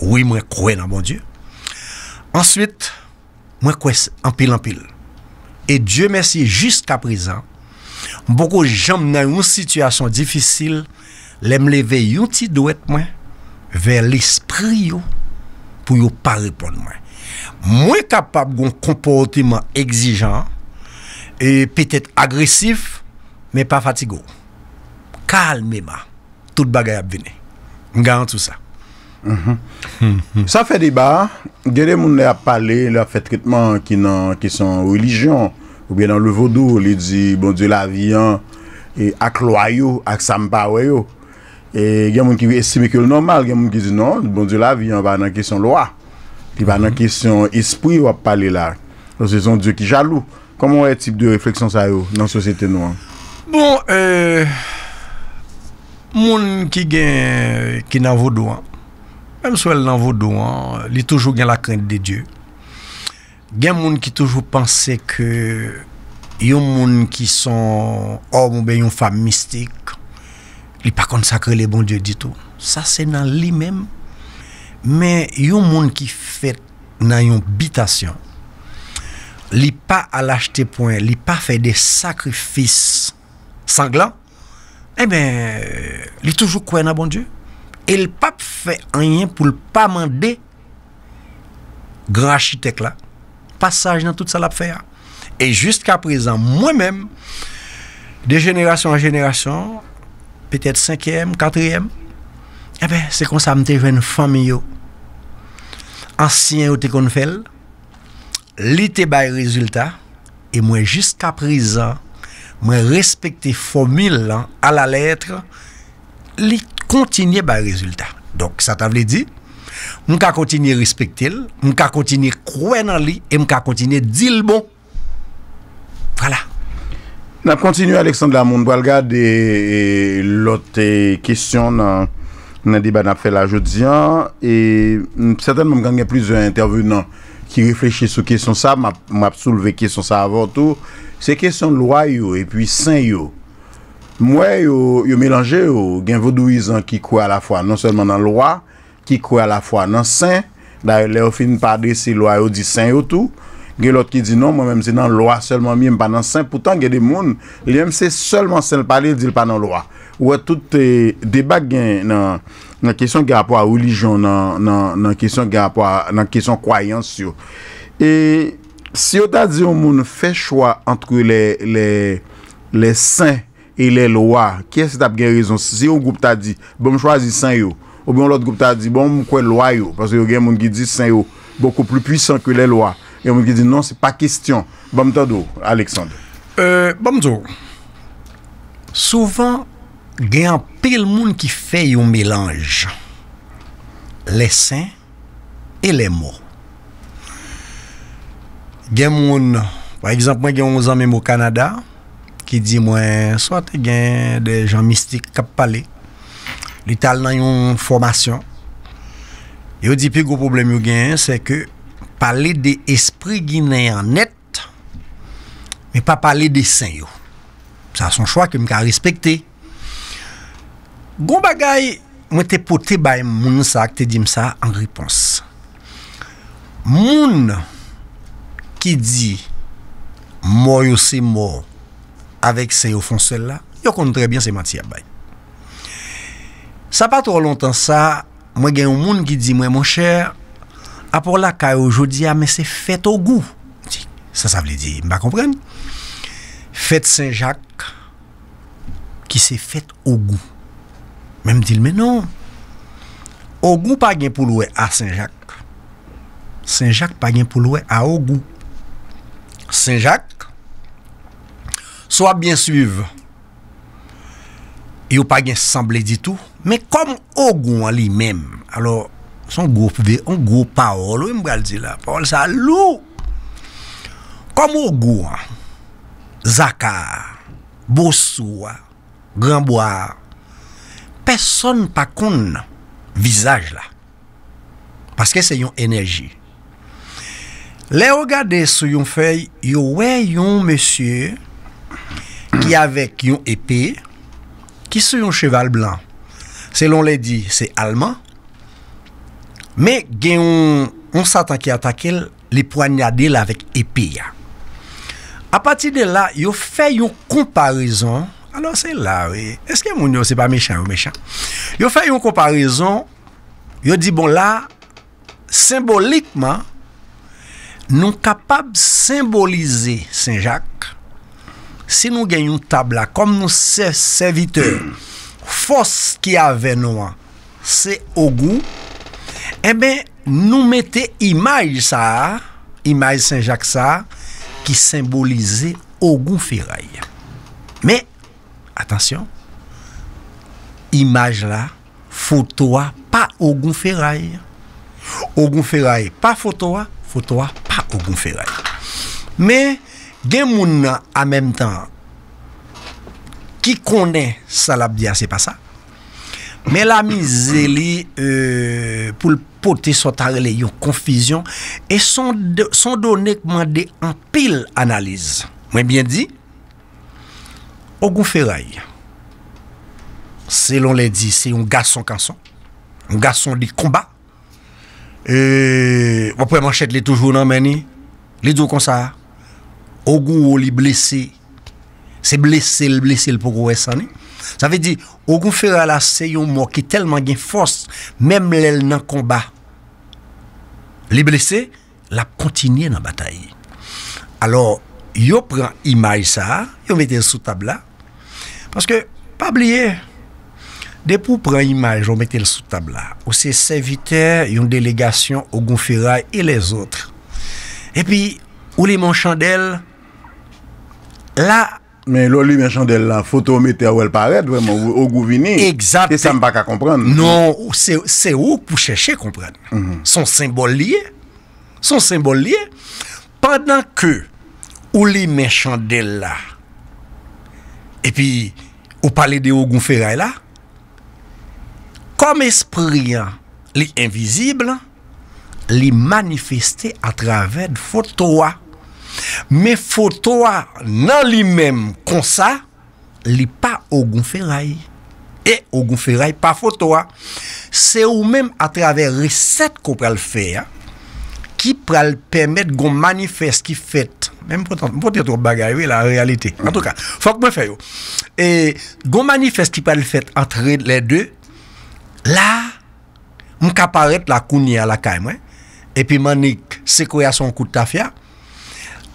Ou imre kway nan mwen die Answit Mwen kwe se ampil ampil E die mwen si jist aprizan Mpoko jom nan yon situasyon Difisil Lem leve yon ti doet mwen Ver l'espri yo Pou yo parepon mwen Mwen kapap gwen komponatiman Eksijan E petet agresif mais pas fatigué. Calmez-moi. Tout bagaille a venu. Je tout ça. Mm-hmm. Ça fait débat. Il y a des gens qui ont parlé, qui ont fait traitement, qui, qui sont religion, ou bien dans le vaudou, ils dit, bon Dieu, la vie, est hein, et ak loyo, ak samba. Et il y a des gens qui estiment que c'est normal, il y a des gens qui disent non, bon Dieu, la vie, on hein, va dans la question loi. Il va dans la question esprit, on va parler là. C'est son Dieu qui est jaloux. Comment est le type de réflexion ça dans la société noire? Bon, euh, moun ki gen ki nan vodouan, mèm sou el nan vodouan, li toujou gen la krent de Diyo. Gen moun ki toujou pense ke yon moun ki son om ou ben yon fam mistik, li pa konsakre le bon Diyo ditou. Sa se nan li mèm. Mèm yon moun ki fet nan yon bitasyon, li pa alachete poen, li pa fey de sakrifis moun. sanglan, e eh ben, li toujou kwen nan bon diyo. E l pap fè anyen pou l pa man de grachitek la. Pasaj nan tout sa lap fè ya. E jist ka prezan, mwen men, de jenerasyon an jenerasyon, petèt 5èm, 4èm, e eh ben, se kon sa mte ven famiyo. Ansyen ou te kon fèl, li te bay rezultat, e mwen jist ka prezan, mwen respekte fomil lan ala letre li kontinye bay rezultat donk sa ta vle di mwen ka kontinye respekte l mwen ka kontinye kwen nan li e mwen ka kontinye dil bon vwala e, nan kontinye alexandre la moun walgade lote kisyon nan di ba nan fe la jodian e certain mwen gange plize intervew nan ki refleche sou kesyon sa, m ap souleve kesyon sa avot ou, se kesyon lwa yo, e pi sen yo. Mwe yo, yo melange yo, gen vodouizan ki kwa la fwa, non selman nan lwa, ki kwa la fwa nan sen, la yo fin padre se lwa yo di sen yo tou, gen lot ki di non, mwen mwen se nan lwa, selman mwen mwen nan sen, poutan gen de moun, li mwen se selman sen lpade, di lpan nan lwa. Ou e tout euh, debak gen nan... nan question de apwa religion, nan, nan, question kesyon gen apwa, nan kesyon kwayans yo. E, si yo ta diyon moun fè chwa antre le, le, le sen e le loa, que se tap gen rezon? Si yo groupe ta dit bon m chwazi sen yo, ou bien l'autre groupe ta dit bon m kwen loa yo, parce yo gen moun ki di sen yo, beaucoup plus puissant que les lois. Et on me dit non, c'est pas question. dit, Alexandre. Euh, souvent, gen an pel moun ki fe yon melange les sen e le mou gen moun par exemple mwen gen 11 an men mou Kanada ki di mwen soate gen de jan mistik kap pale li tal nan yon formasyon yo di pi go problem yon gen se ke pale de espri gine an net mi pa pale de sen yon sa son chwa ki mi ka respekte Gou bagay, mwen te pote bay moun sa ak te dim sa an ripons. Moun ki di mou yo se mou avèk se yo fonsel la, yo kon drèbyan se mati ap bay. Sa patro lontan sa, mwen gen yon moun ki di mwen moun chèr, apor la ka yo jodi ya mwen se fèt ou gou. Sa sa vle di mba kompren. Fèt Saint-Jacques ki se fèt ou gou. Mè m'dil, mè non. Ogou pa gen pou louè a Saint-Jacques. Saint-Jacques pa gen pou louè a Ogou. Saint-Jacques, sou a bien suiv. Yo pa gen se semblé di tout. Mè kom Ogou an li mèm. Alors, son go pou ve, on go pa ou, lè m'bral di la. Pa ou, lè sa lou. Kom Ogou an, Zakar, Bosou, Granbois, Peson pa kon visaj la. Paske se yon enerji. Le o gade sou yon fey, yo wey yon mesye ki avek yon epi ki sou yon cheval blan. Se lon le di, se alman. Me gen yon satan ki atake li pou an yade la vek epi ya. A pati de la, yo fe yon komparizon Alors c'est là, oui. Est-ce que c'est pas méchant ou méchant? Yo faye yon komparison. Yo di bon, là, symbolikman, nou kapab symbolize Saint-Jacques. Si nou gen yon tabla, kom nou serviteur, fos ki ave nou an, se Ogou, e eh ben nou mette imaj sa, imaj Saint-Jacques sa, ki symbolize Ogou Firaï. Men, Atensyon, imaj la, foto a, pa Ogun Feraye. Ogun Feraye, pa foto a, foto a, pa Ogun Feraye. Me gen moun nan, a menm tan, ki konen Salabdia, se pa sa, me la mizeli pou l'pote sotarele yon konfizyon, e son donek mwande an pil analize. Mwen bien di? Ogoun Feraj Se lon le di se yon gason kan son Yon gason li komba E Wapre man chet li toujou nan meni Li dou kon sa Ogoun wou li blese Se blese, li blese, li pogowe san Sa ve di, Ogoun Feraj la se yon Mou ki telman gen fos Mem lel nan komba Li blese La kontinye nan bataye Alors, yo pren Imaï sa, yo meten sou tabla Parce que, pas oublier des pour une image on met le sous table là c'est serviteur une délégation au gonferra et les autres et puis ou les mon chandelles là mais le lumière chandelle là photo où elle paraît vraiment au exact et ça me pas comprendre non c'est c'est où pour à comprendre mhm. son symbole lié son symbole lié pendant que ou les chandelles là et puis Ou pale de Ogun Feray la? Kom espri li envizibl, li manifeste atrave de fotowa. Me fotowa nan li men konsa, li pa Ogun Feray. E Ogun Feray pa fotowa. Se ou men atrave riset ko pral fè, ki pral pèmèd goun manifeste ki fèt Mpo te tro bagay, la realite. En tou ka, fok mwen fè yo. E, goun manifesti pa li fèt antre le dè, la, mk aparet la kouni a la kèm, epi manik sekou yason koutafya,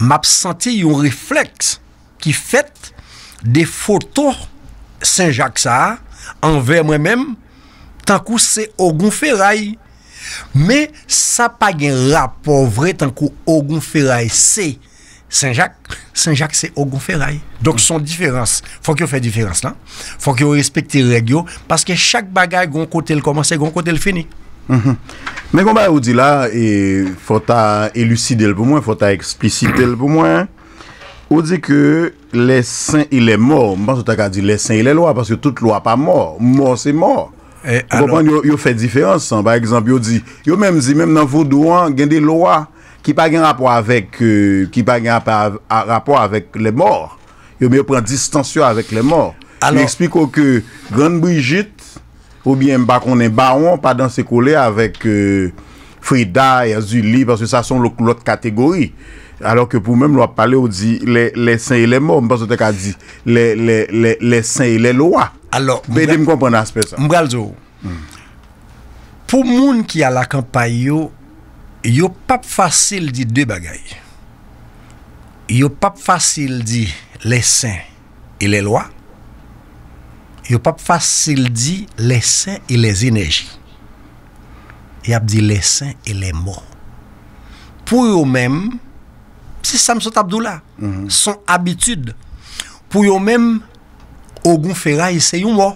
map santi yon refleks ki fèt de fotou Saint-Jacques-Sart, anve mwen mèm, tankou se Ogun Feray. Me, sa pa gen rap povrè tankou Ogun Feray se Ogun Feray. Saint-Jacques, Saint-Jacques c'est au ferraille Donc son différence, faut qu'il fasse différence là. Faut qu'il respecte les règles parce que chaque bagaille gon côté le commence, gon côté le finit. Mhm. Mais comment bah, vous dit là et faut élucider pour moi, faut expliciter pour moi. On dit que les saints il est mort. Moi je dit les saints il est loi parce que toute loi pas mort. Mort c'est mort. Eh, vous comprenez, vous fait différence. Hein. Par exemple, il dit, il même dit, même dans vos douans, il y a des lois. ki pa gen rapor avek euh, ki pa gen rapor avek le mor yo mi yo pren distansyon avek le mor yo mi ekspliko ke gran Brigitte ou mi en bakon en baron pa dan se kole avek euh, Frida ya Zulie, parce sa son lot kategori alo ke pou menm lwa pale ou di le sen y le mor mwen pa se te ka di le sen y le loa be de m konpren aspe sa mgalzo hmm. pou moun ki a la kampanyo Yo pap fasil di de bagay, yo pap fasil di le sen y le loy, yo pap fasil di le sen y le enerji, y ap di le sen y le mo. Pou yo men, si Samson Abdoula, mhm. son abitud, pou yo men, Ogun Fera y se yon mo.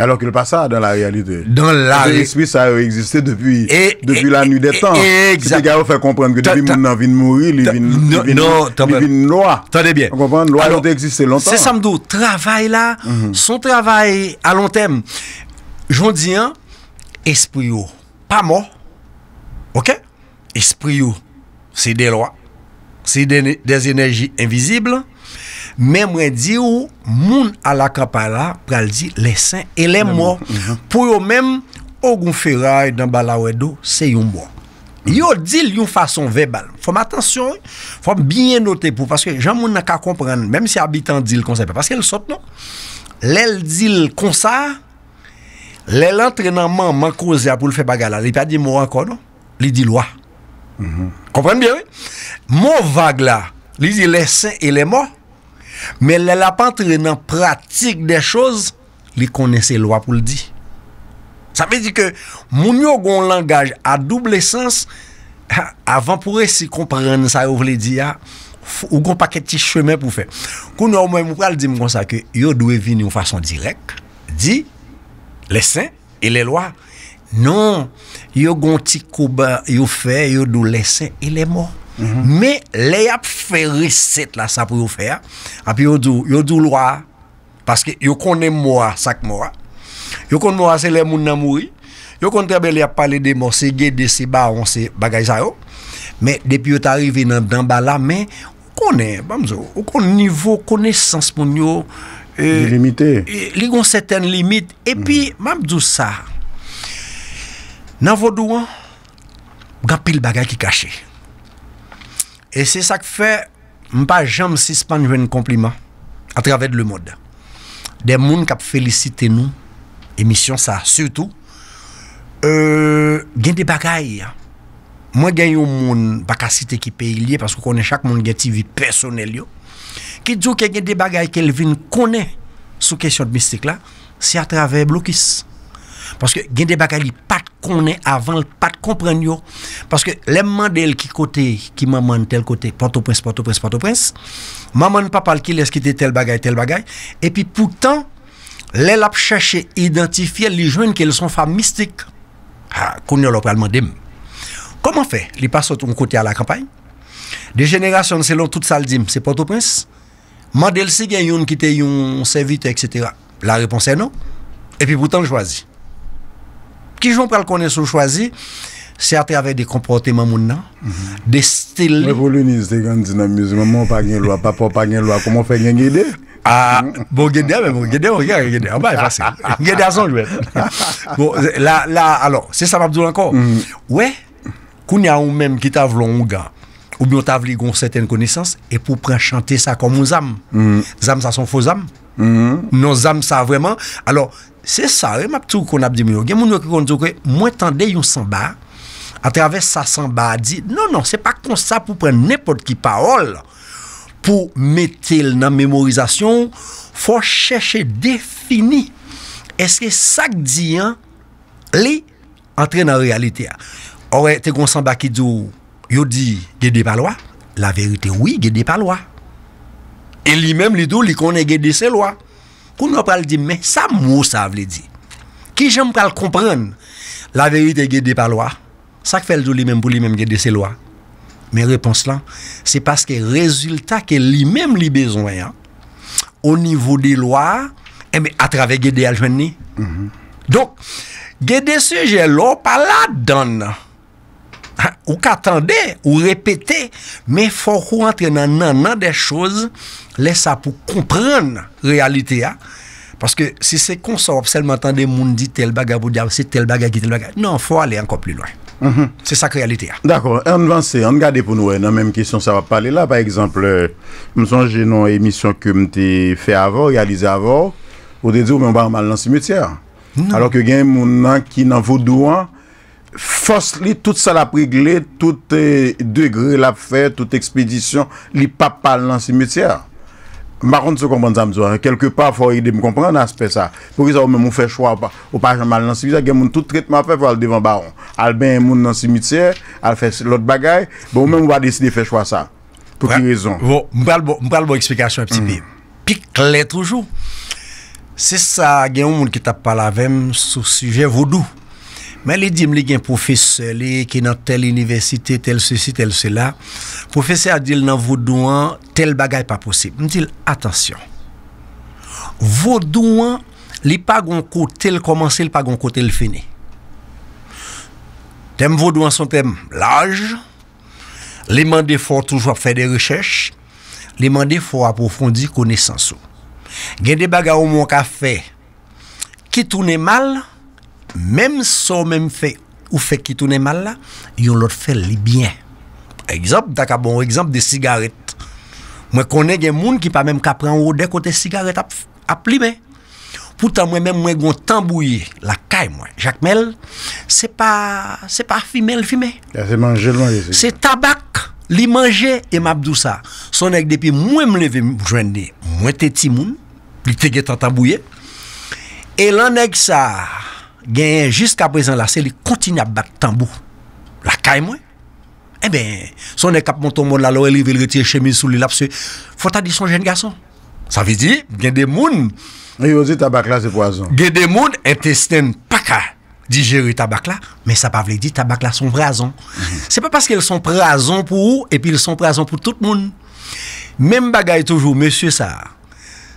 Alors qu'il pas ça dans la réalité. Dans la réalité. L'esprit, ça a existé depuis, depuis la nuit des temps. Exactement. Les gars ont fait comprendre que depuis mon envie de mourir, il vient une loi. Attendez bien. Vous la Loi a existé longtemps. C'est ça, Travail là, mhm. son travail à long terme. J'en dis un, hein, esprit pas mort. OK? Esprit c'est des lois. C'est des, des énergies invisibles même moi dis moun à la capala pral di les saints et les morts uh-huh. pour eux même ogon ferraille dans balawedo c'est un bon. Yo dit yon façon verbale. Faut attention, faut bien noter pour parce que les moun n'a ka comprendre même si habitant dit le concept parce qu'elle saute non. L'elle comme ça L'entraînement entraînement m'a causé pour le faire bagala, ils pas dit moi encore Ils Il dit loi. Mm-hmm. Comprenez bien oui. Mon vague là, il dit les saints et les morts Mè lè lè pa antre nan pratik de chòz, lè konen se lwa pou l'di. Sa mè di ke moun yo gon langaj a double sens, avan pou re si komparen sa yo vle di ya, yo gon pa ke ti chemè pou fè. Koun yo mwen mwè mwè al di mwen sa ke, yo dwe vin yo fason direk, di, lè sen, lè lwa. Non, yo gon ti kouba, yo fè, yo dwe lè sen, lè mò. Mhm. Me le yap fe riset la sa pou yo fe a A pi yo dou, yo dou lwa Paske yo kone mwa sak mwa Yo kone mwa se le moun namouri Yo kone tebe le yap pale de mwa Sege, desi, ba, onse, bagay sa yo Me depi yo ta rive nan damba la Men, yo kone, bamzo Yo kone nivou, kone sens moun yo e, Limite Ligon seten limite E pi, mm. mamdou sa Nan vodou an Gapil bagay ki kache Et c'est ça que fait, je pas jamais suspendre un compliment à travers le monde. Des gens qui félicité nous, émission ça, surtout, euh, des bagailles. Hein. Moi, j'ai un monde, pas cité qui paye lié, parce qu'on est chaque monde qui a TV personnel, qui dit qu'il y a des bagailles qu'Elvin connaît sous question de mystique là, c'est à travers Blokis. Parce que il y a des bagailles pas konen avan l de kompren yo. Paske les mandel ki kote, ki maman tel côté, Port-au-Prince, Port-au-Prince, Port-au-Prince, maman papal ki les kite tel bagay, tel bagay, et puis pourtant les chache identifiye li jwen ke l son fam mistik. Ha, konen l opral comment Koman fe? Li pa côté un kote a la campagne De jenerasyon selon tout saldim, c'est Port-au-Prince, mandel se gen yon kite yon servite, etc. La réponse est non. et puis pourtant l jwazi qui j'en parle qu'on est choisi, c'est à des comportements mouna, des styles. Mais pour l'unité, c'est quand pas de loi, papa pas de loi, comment faire gagner idée ah, bon, mais bon, on regarde, gédé, on va effacer. à son jouet. Bon, là, là, alors, c'est ça, Mabdoul, encore. Mm. Ouais, qu'on y a ou même qui t'a voulu un gars, ou bien t'a voulu une certaine connaissance, et pour prendre chanter ça comme un zam. Mm. ça sont faux zam. Mm Non, ça vraiment. Alors, Se sa, rem ap tou kon ap demyo. Gen moun wak kon tou kwe, mwen tan de yon samba, a traves sa samba, di, non, non, se pa konsa pou pren nepot ki paol, pou metel nan memorizasyon, fwa chèche defini. Eske sa k di, li, antre nan realite a. Owe, te kon samba ki djou, yo di, gede pa lwa? La verite, wii, gede pa lwa. E li menm li djou, li konen gede se lwa. Kou nou pral di, men, sa mou sa vle di. Ki jen pral kompren, la verite gede pa lwa, sa kfe ldo li men pou li men gede se lwa. Men repons lan, se paske rezultat ke li men li bezoyan, o nivou di lwa, eme eh atrave gede aljwen ni. Mm-hmm. Donk, gede suje lwa pa la donan. Ou katande, ou repete, men fòk ou antre nan nan nan de chòz, lè sa pou kompran realite a, paske si se konsop, sel m'atande moun di tel baga pou di avse, tel baga ki tel baga, nan fòk ale ankon pli lò. Mhm. Se sak realite a. D'akon, an vanse, an gade pou nou, nan menm kisyon sa wap pale la, pa ekzample, mson jenon emisyon ke mte fe avò, yalize avò, ou de di ou mwen barman lan simetiyar. Non. Alò ke gen moun nan ki nan vodouan, Fos li, tout sa la pregle, tout eh, degre la fe, tout ekspedisyon, li pa pal nan simityer. Maron se kompande sa mzwa. Kelke pa, fwa yede m kompande aspe sa. Pou kè sa, ou men mou fè chwa, ou pa chanman nan simityer, gen moun tout tritman fe, fwa al devan baron. Al ben yon moun nan simityer, al fè lot bagay, bon men mou va deside fè chwa sa. Pou ki rezon. Mou pral bo ekspekasyon ap ti pi. Pik lè toujou. Se sa gen moun ki tap pal avem sou sujè voudou. men li di m li gen profese li ki nan tel universite, tel sisi, tel sela profese a dil nan vodouan tel bagay pa posib mi dil, atensyon vodouan li pa gon kote, tel komanse, li pa gon kote, tel fene tem vodouan son tem laj li mande fwo toujwa fe de rechech li mande fwo apofondi kone sanso gen de bagay ou moun ka fe ki toune mal ki toune mal Mem so, mem fe, ou fe ki toune mal la, yo lot fe li byen. Ekzop, tak a bon, ekzop de sigaret. Mwen konen gen moun ki pa menm kapren ou dekote sigaret ap li men. Poutan mwen menm mwen gon tambouye la kay mwen. Jakmel, se pa, se pa fime, fime. Se tabak, li manje emabdou sa. Sonen depi mwen mleve mwen jwende, mwen teti moun, li teke tan tabouye. E lanen ek sa... genye jiska prezen la se li kontine ap bat tambou. La kay mwen. E ben, son e kap mwanto moun la lo e li vil reti e chemi sou li lap se, fota di son jen gason. Sa vi di, gen de moun. Yo zi tabak la se po azon. Gen de moun, entestene paka. Di jere tabak la, men sa pa vle di tabak la son pre azon. Se pa paske el son pre azon pou ou, epi el son pre azon pou tout moun. Mem bagay toujou, monsie sa,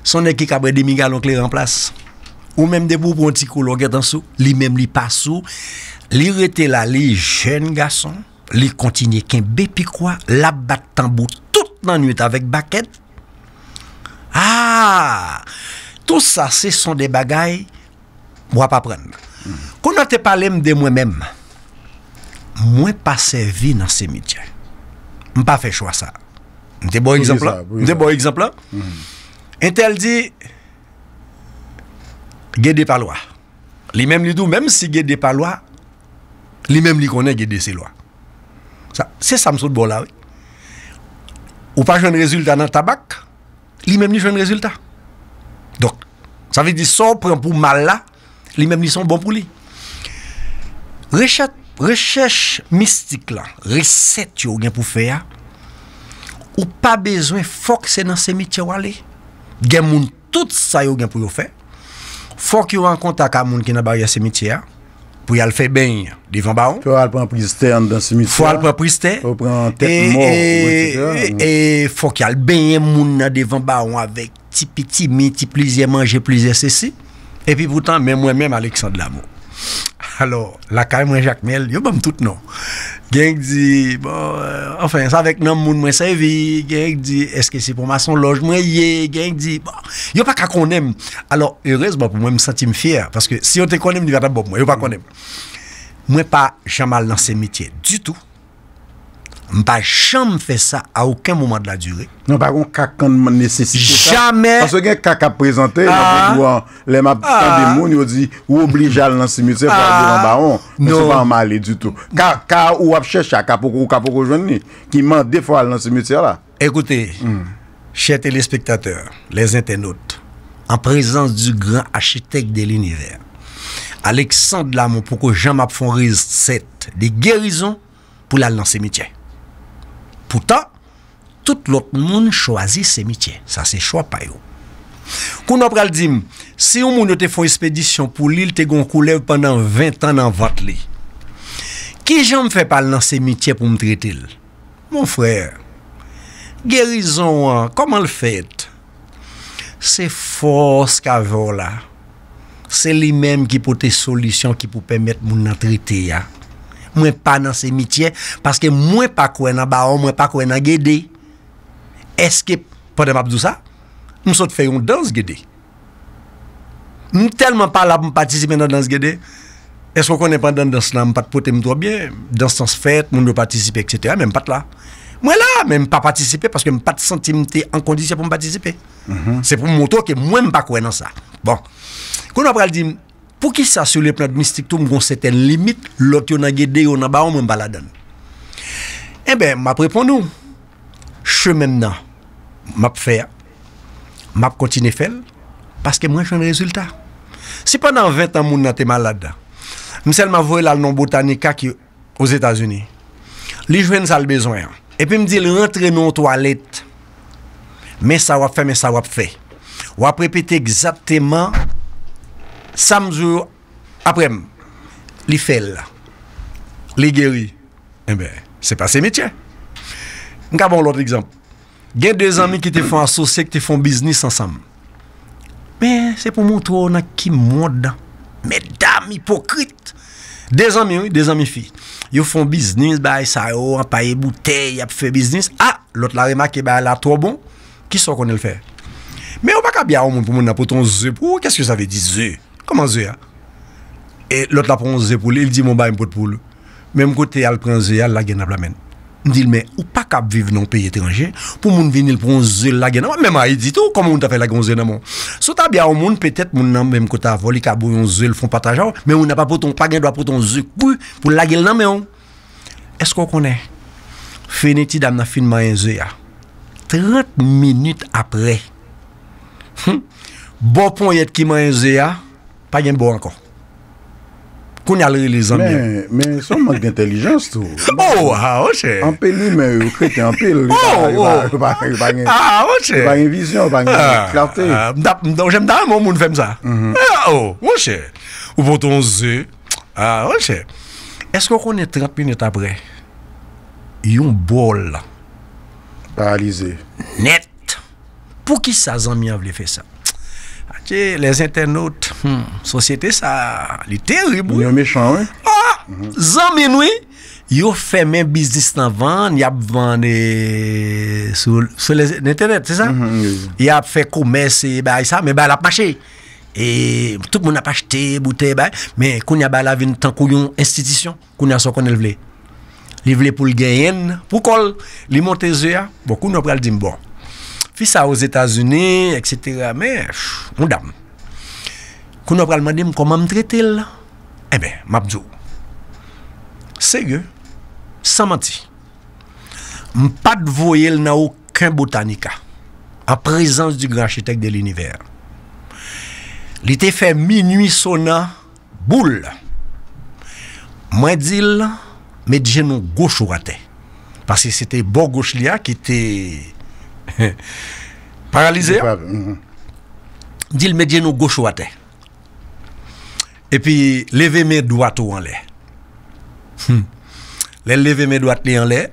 son e ki kabre di miga lank le remplas. Ou mèm de mou pwantikou lò gèdansou. Li mèm li pasou. Li rete la li jèn gason. Li kontinye ken bepikwa. La bat tanbou ah! tout nan nwit avèk bakèd. Ha! Tout sa se son de bagay. Mwap apren. Kou nou te pale m de mwen mèm. Mwen pa se vi nan se midye. Mpa fe chwa sa. Mte bo ekzempla. Mte bo ekzempla. Hmm. Entèl di... Gede pa lwa Li mem li tou, mem si gede pa lwa Li mem li konen gede se lwa Se samsot bo la we Ou pa jwen rezultat nan tabak Li mem li jwen rezultat Dok Sa ve di so, pren pou mala Li mem li son bon pou li Recheche mistik la Reset yo gen pou fe ya Ou pa bezwen Fok se nan semi tche wale Gen moun tout sa yo gen pou yo fe Fok yo an kontak a moun ki nan barye semitia, pou yal fe benn di van baon. Fok al pran priste an dan semitia. Fok al pran priste. Fok al pran tet moun. E fok yal benn moun nan di van baon avèk ti piti, mi ti plizye manje, plizye sesi. E pi voutan mè mwen mèm Aleksandre Lavo. Alors, la caille, moi, Jacques Mel, yo, bam tout non. Geng dit, bon, euh, enfin, ça avec nom moun moi servi. Geng dit, est-ce que c'est pour maçon loge moi yé? Geng dit, bon, a pas qu'à aime. Alors, heureusement pour moi, je me sens fier. Parce que si on te connaît, il ne pas bon, moi, yo pas aime. Moi, pas jamais dans ces métiers du tout m'pa jamais fait ça à aucun moment de la durée. Non, par contre, caca on nécessité Jamais. Parce que quand on présenté, ah. les maps ah. des dit, ou oblige à aller dans le cimetière pour ah. en ne oh. sommes pas mal du tout. Quand où a cherché, qui m'a des fois dans le cimetière là. Écoutez, hmm. chers téléspectateurs, les internautes, en présence du grand architecte de l'univers, Alexandre Lamont, pourquoi que jamais fait recette des guérisons pour aller dans le cimetière? Pouta, tout l'ot moun chwazi semitye. Sa se chwa payo. Koun apral di m, se yon moun yo te fwa espedisyon pou li l te gon koulev pendant 20 an nan vat li. Ki jan m fè pal nan semitye pou m trite l? Mon frè, gerizon an, koman l fèt? Se fòs ka vò la, se li mèm ki pote solisyon ki pou pèmèt moun nan trite ya. Mwen pa nan se mitye, paske mwen pa kwen nan baon, mwen pa kwen nan gede. Eske, pwede mabdou sa? Mwen sot feyon dans gede. Mwen telman pa la mwen patisipe nan dans gede. Esko konen pa nan dans la, mwen pati pote mdwa byen, dans sans fete, mwen nou patisipe, etc. Mwen pati la. Mwen la, mwen pati patisipe, paske mwen pati senti mwen te an kondisyon pou mwen patisipe. Mhm. Se pou mwoto ke mwen pa kwen nan sa. Bon, konon apre al di mwen, Pour qui ça, sur le plan mystique, tout a certaines limites, l'autre on a guidé, on a bas, on m'a Eh bien, m'a répondu, chemin maintenant, m'a faire, m'a continué à faire, parce que moi, j'ai un résultat. Si pendant 20 ans, mon était malade, je m'a voué là, le nom botanique qui aux États-Unis. Les jeunes ont besoin. Et puis me dit rentrez aux toilettes... Mais ça va faire, mais ça va faire. On va répéter exactement Samjou aprem, li fel, li geri, eh se pa se metye. Nkabon lout l'exemple. Gen de zami ki te fon asosye, ki te fon biznis ansam. Men, se pou moun tro nan ki moun dan. Men dam, hipokrit. De zami ou, de zami fi. Yo fon biznis, bay sa yo, apaye bouteye, apfe biznis. Ah, lout larema ki bay la eh tro bon, ki so konen lfe. Men, ou baka bya ou moun pou moun nan poton ze pou, kese ke sa ve di ze? Koman zeya? Et lot la prons zey poule, il di mou ba yon pot poule. Men mkote al prons zeya, lage nan plamen. Ndil men, ou pa kab vive nan peye teranje, pou moun vinil prons zey lage nan mwen, men ma yi ditou, koman moun ta fe lage mons zey nan mwen. Sota bia ou moun, petet moun nan men mkote avoli kabou yon zey l fon patajaw, men moun na pa poton, pa gen doa poton zey kou, pou lage l nan mwen. Esko konen? Fene ti dam na fin man yon zeya. 30 minute apre. Bo pon yet ki man yon zeya, Pa yon bo ankon. Koun yalere li zanmye. Men, men, son mank d'intellijans tou. Ou, a, ouche. Anpe li men, ou kreti anpe li. Ou, ou, ouche. Yon va yon vizyon, yon va yon klarte. Mdap, mdap, jemdaman moun fèm sa. Ou, ouche. Ou poton ze. Ou, ah, ouche. Esko konen 30 minute apre? Yon bol. Paralize. Net. Pou ki sa zanmye avle fè sa? Tche, les internautes, hmm, sosyete sa, li teribou. Mwen yon mechant, wè. Ah, zan men wè, yon fè men bisdis nan vande, yon ap vande eh, sou les internet, se sa? Yon ap fè koumè se, mwen ap apache. E, tout mwen apache te, boutè, mwen, mwen koun yon institisyon, koun yon sou kon yon vle. Li vle pou lgeyen, pou kol, li montezè, pou ah. bon, koun yon pral dimbo. Pis sa ouz Etazouni, ek setera. Men, moun dam. Kou nou pral mandim koman mtretil? Ebe, mabdou. Seye, samanti. Mpad voyel na ou kwen botanika. A prezans di Grand Chitek de l'Univer. Li te fe minui sona, boule. Mwen dil, me djenon gouchou ate. Pase se te borgouchlia ki te paralysé le médien nous gauche à et puis lever mes doigts en l'air hmm. les lever mes doigts en l'air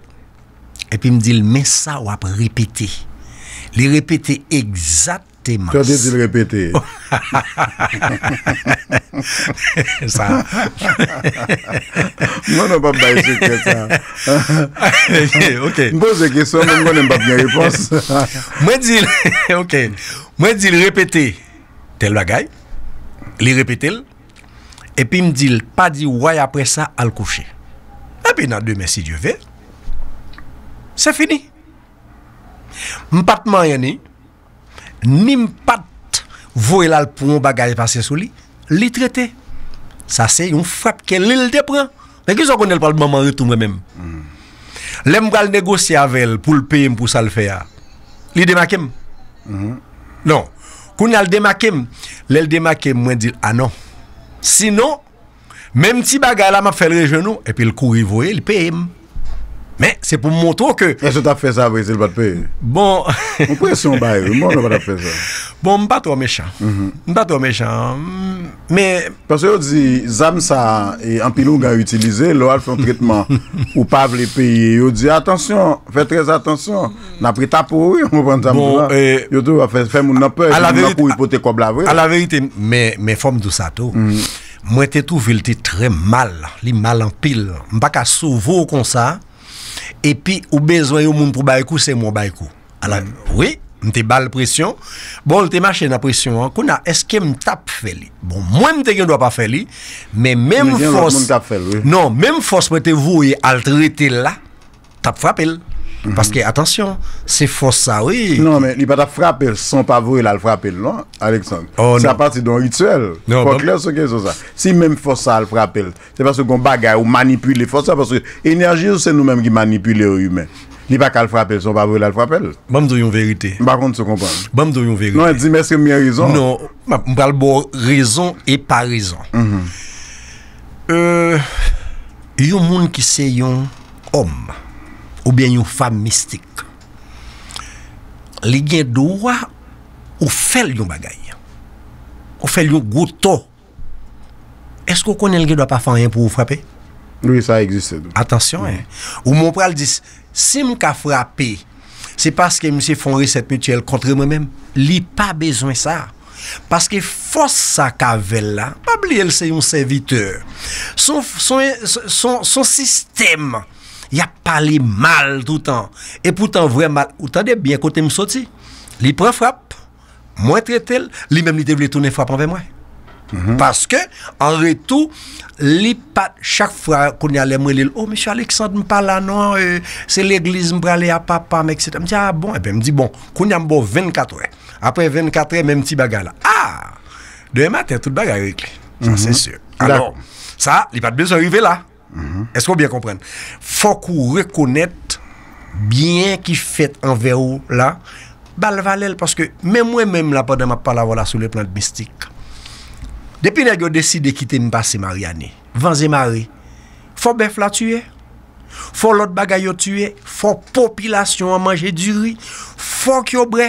et puis me dit mais ça ou va répéter les répéter exact tu as dit de le répéter. ça. Moi, je pas de secret ça. ok. Je pose mais je pas bien réponse. Moi, dis, ok. Moi, dis répéter tel bagaille, le répéter, et puis me dis pas dit ouais après ça, à le coucher. Et puis, dans mois, si Dieu veut, c'est fini. Je ne pas ni vous voyer là pour un bagage passer sous lui, lui traiter. Ça c'est une frappe qu'elle il te prend. Mais qu'est-ce qu'on elle parle maman retour même. Mm. Là me négocier avec elle pour le payer pour ça le faire. Il démaquer. Mm. Mm-hmm. Non. Quand elle démaquer, elle démaquer moi dit ah non. Sinon même petit bagage là m'a fait le genou et puis le courir voyer, il paye. Mm. Mais c'est pour montrer que. Est-ce que tu as fait ça, Brésil, pas de payer Bon. Bon, je ne suis pas trop méchant. Je ne suis pas trop méchant. Mais. Parce que je dis, ZAM, ça, et en pilon, a utilisé, a fait un traitement ou pas vous les payer. Je dis, attention, fais très attention. On a pris ta peau, on va prendre Bon, et. Eh, je dis, fais mon peur. À la vérité. À la vérité. À la vérité. Mais, mais, forme de ça, mm-hmm. tout. Moi, je trouve qu'il très mal. Il mal en pile. Je ne suis pas comme ça. Epi ou bezwen yon moun pou baykou, se moun baykou. Ala, wè, mm. mte bal presyon. Bon, mte machè na presyon an. Kouna, eske m tap fè li. Bon, mwen mte gen dwa pa fè li. Men mèm fòs... Men mèm fòs mwen te vouye alterite la, tap frapè lè. Mhm. Parce que, attention, c'est force ça, oui. Non, mais il va pas frapper sans vous il le frapper, non, Alexandre oh, C'est à partir d'un rituel. Non, faut clair ce que c'est ça. Si même force ça, le frapper, c'est parce qu'on bagarre ou manipule force ça, parce que l'énergie, c'est nous-mêmes qui manipulons les humains. Il n'y a pas qu'à le frapper, son pas il a le frapper. Bon, je une vérité. Par contre, tu comprends. Bon, je une vérité. Non, dis, mais c'est une raison. Non, je parle de raison et pas raison. Mhm. Euh, il y a un monde qui c'est un homme. Ou byen yon fap mistik. Li gen do wa, ou fel yon bagay. Ou fel yon gouto. Eskou konen li gen do pa fan riyen pou ou frape? Oui, sa existe. Attention, eh. Ou moun pral dis, si mou ka frape, se paske msie fonri set mutuel kontre mwen men, li pa bezwen sa. Paske fos sa ka vel la, pa bli el se yon serviteur. Son sistem, Ya pa li mal tout an. E pou tan vre mal, ou tan de bi, ekote msoti, li pre frap, mwen tre tel, li menm li te vle toune frap anve mwen. Mhm. Paske, anre tou, li pat chak fwa kounye ale mwen li, oh, msye Alexandre mpa la nan, se l'eglise mbra le apapa, mwen se te mdia, bon, e ben mdi, bon, kounye anbo 24 re. Apre 24 re, menm ti bagay la. Ah! Deye maten, tout bagay re. Sa, se sur. Sa, li pat bezon rive la. Mhm. Est-ce qu'on bien comprenne Fok ou rekounet Bien ki fète an ver ou la Bal valel Mè mwen mèm la pòdè m'apal avola sou le plant mistik Depi nè gyo deside Kite m'passe maryane Vanze mary Fok bef la tue Fok lot bagay yo tue Fok popilasyon a manje di ri Fok yo bre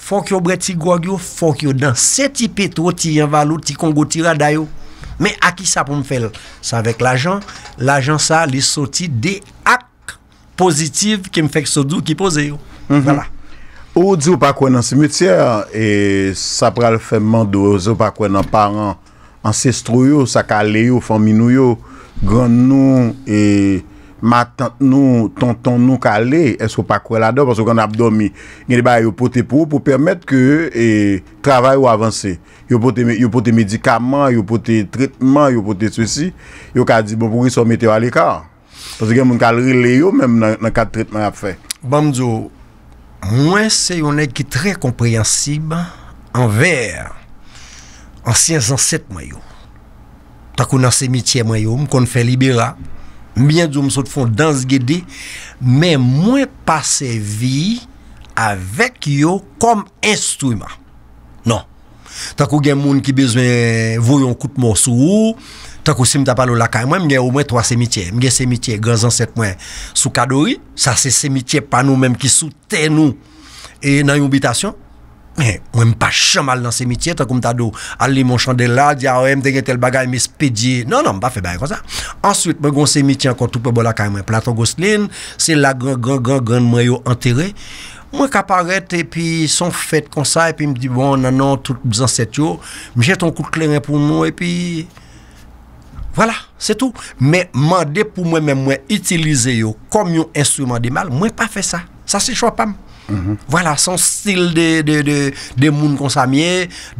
Fok yo bre ti gwo gyo Fok yo dansè ti petro Ti yon valo, ti kongo, ti rada yo Men aki sa pou m fel sa vek l ajan, l ajan sa li soti de ak pozitiv ki m fek so do ki poze yo. Mhm. Vala. Ou di ou pa kwen nan simetiyan, e sa pral fèmman do ou zo pa kwen nan paran, an sestrou yo, sa ka le yo, fòm minou yo, gwen nou, e... Ma tante nou, tonton nou ka le Esko pa kwe la do Baso kon ap domi Nye deba yo pote pou Pou permette ke e, Travay yo avanse Yo pote medikaman Yo pote tritman Yo pote sou si Yo ka di bon pou yi sou mette yo ale ka Paso gen moun kal rile yo Mem nan kat tritman ap fe Bamdou Mwen se yon ek ki tre komprehensib Anver Ansyen jan set mayo Takou nan se mitye mayo Mkon fe libera bien dit, je fond dans ce mais moins pas servi avec yo comme instrument. Non. Tant qu'il y a des gens qui besoin de un coup de morceau, tant que si je parle de la caille, moi, j'ai au moins trois cimetières. J'ai un cimetière grand ancêtre moi sous Kadori. Ça, c'est cimetière pas nous-mêmes qui soutiennent nous et dans une habitation. Mais moi, pas jamais dans ces métiers, tant comme t'ado dit, aller mon chandelle là, dire, ah ouais, m'te tel bagage, m'espédier. Non, non, pas fait bagage comme ça. Ensuite, dans ces métiers, encore tout peu bon la carrément. Platon Gosselin, c'est la grand, grand, grand, grand, moi, enterré. Moi, qu'apparaît, et puis, son fait comme ça, et puis, me dit, bon, non, non, tout les ancêtres, me J'ai un coup de clairin pour moi, et puis, voilà, c'est tout. Mais, demander pour moi-même, moi, utiliser, yo, comme un instrument de mal, moi, pas fait ça. Ça, c'est choix, pas. Mhm. Voilà, son style de, de, de, de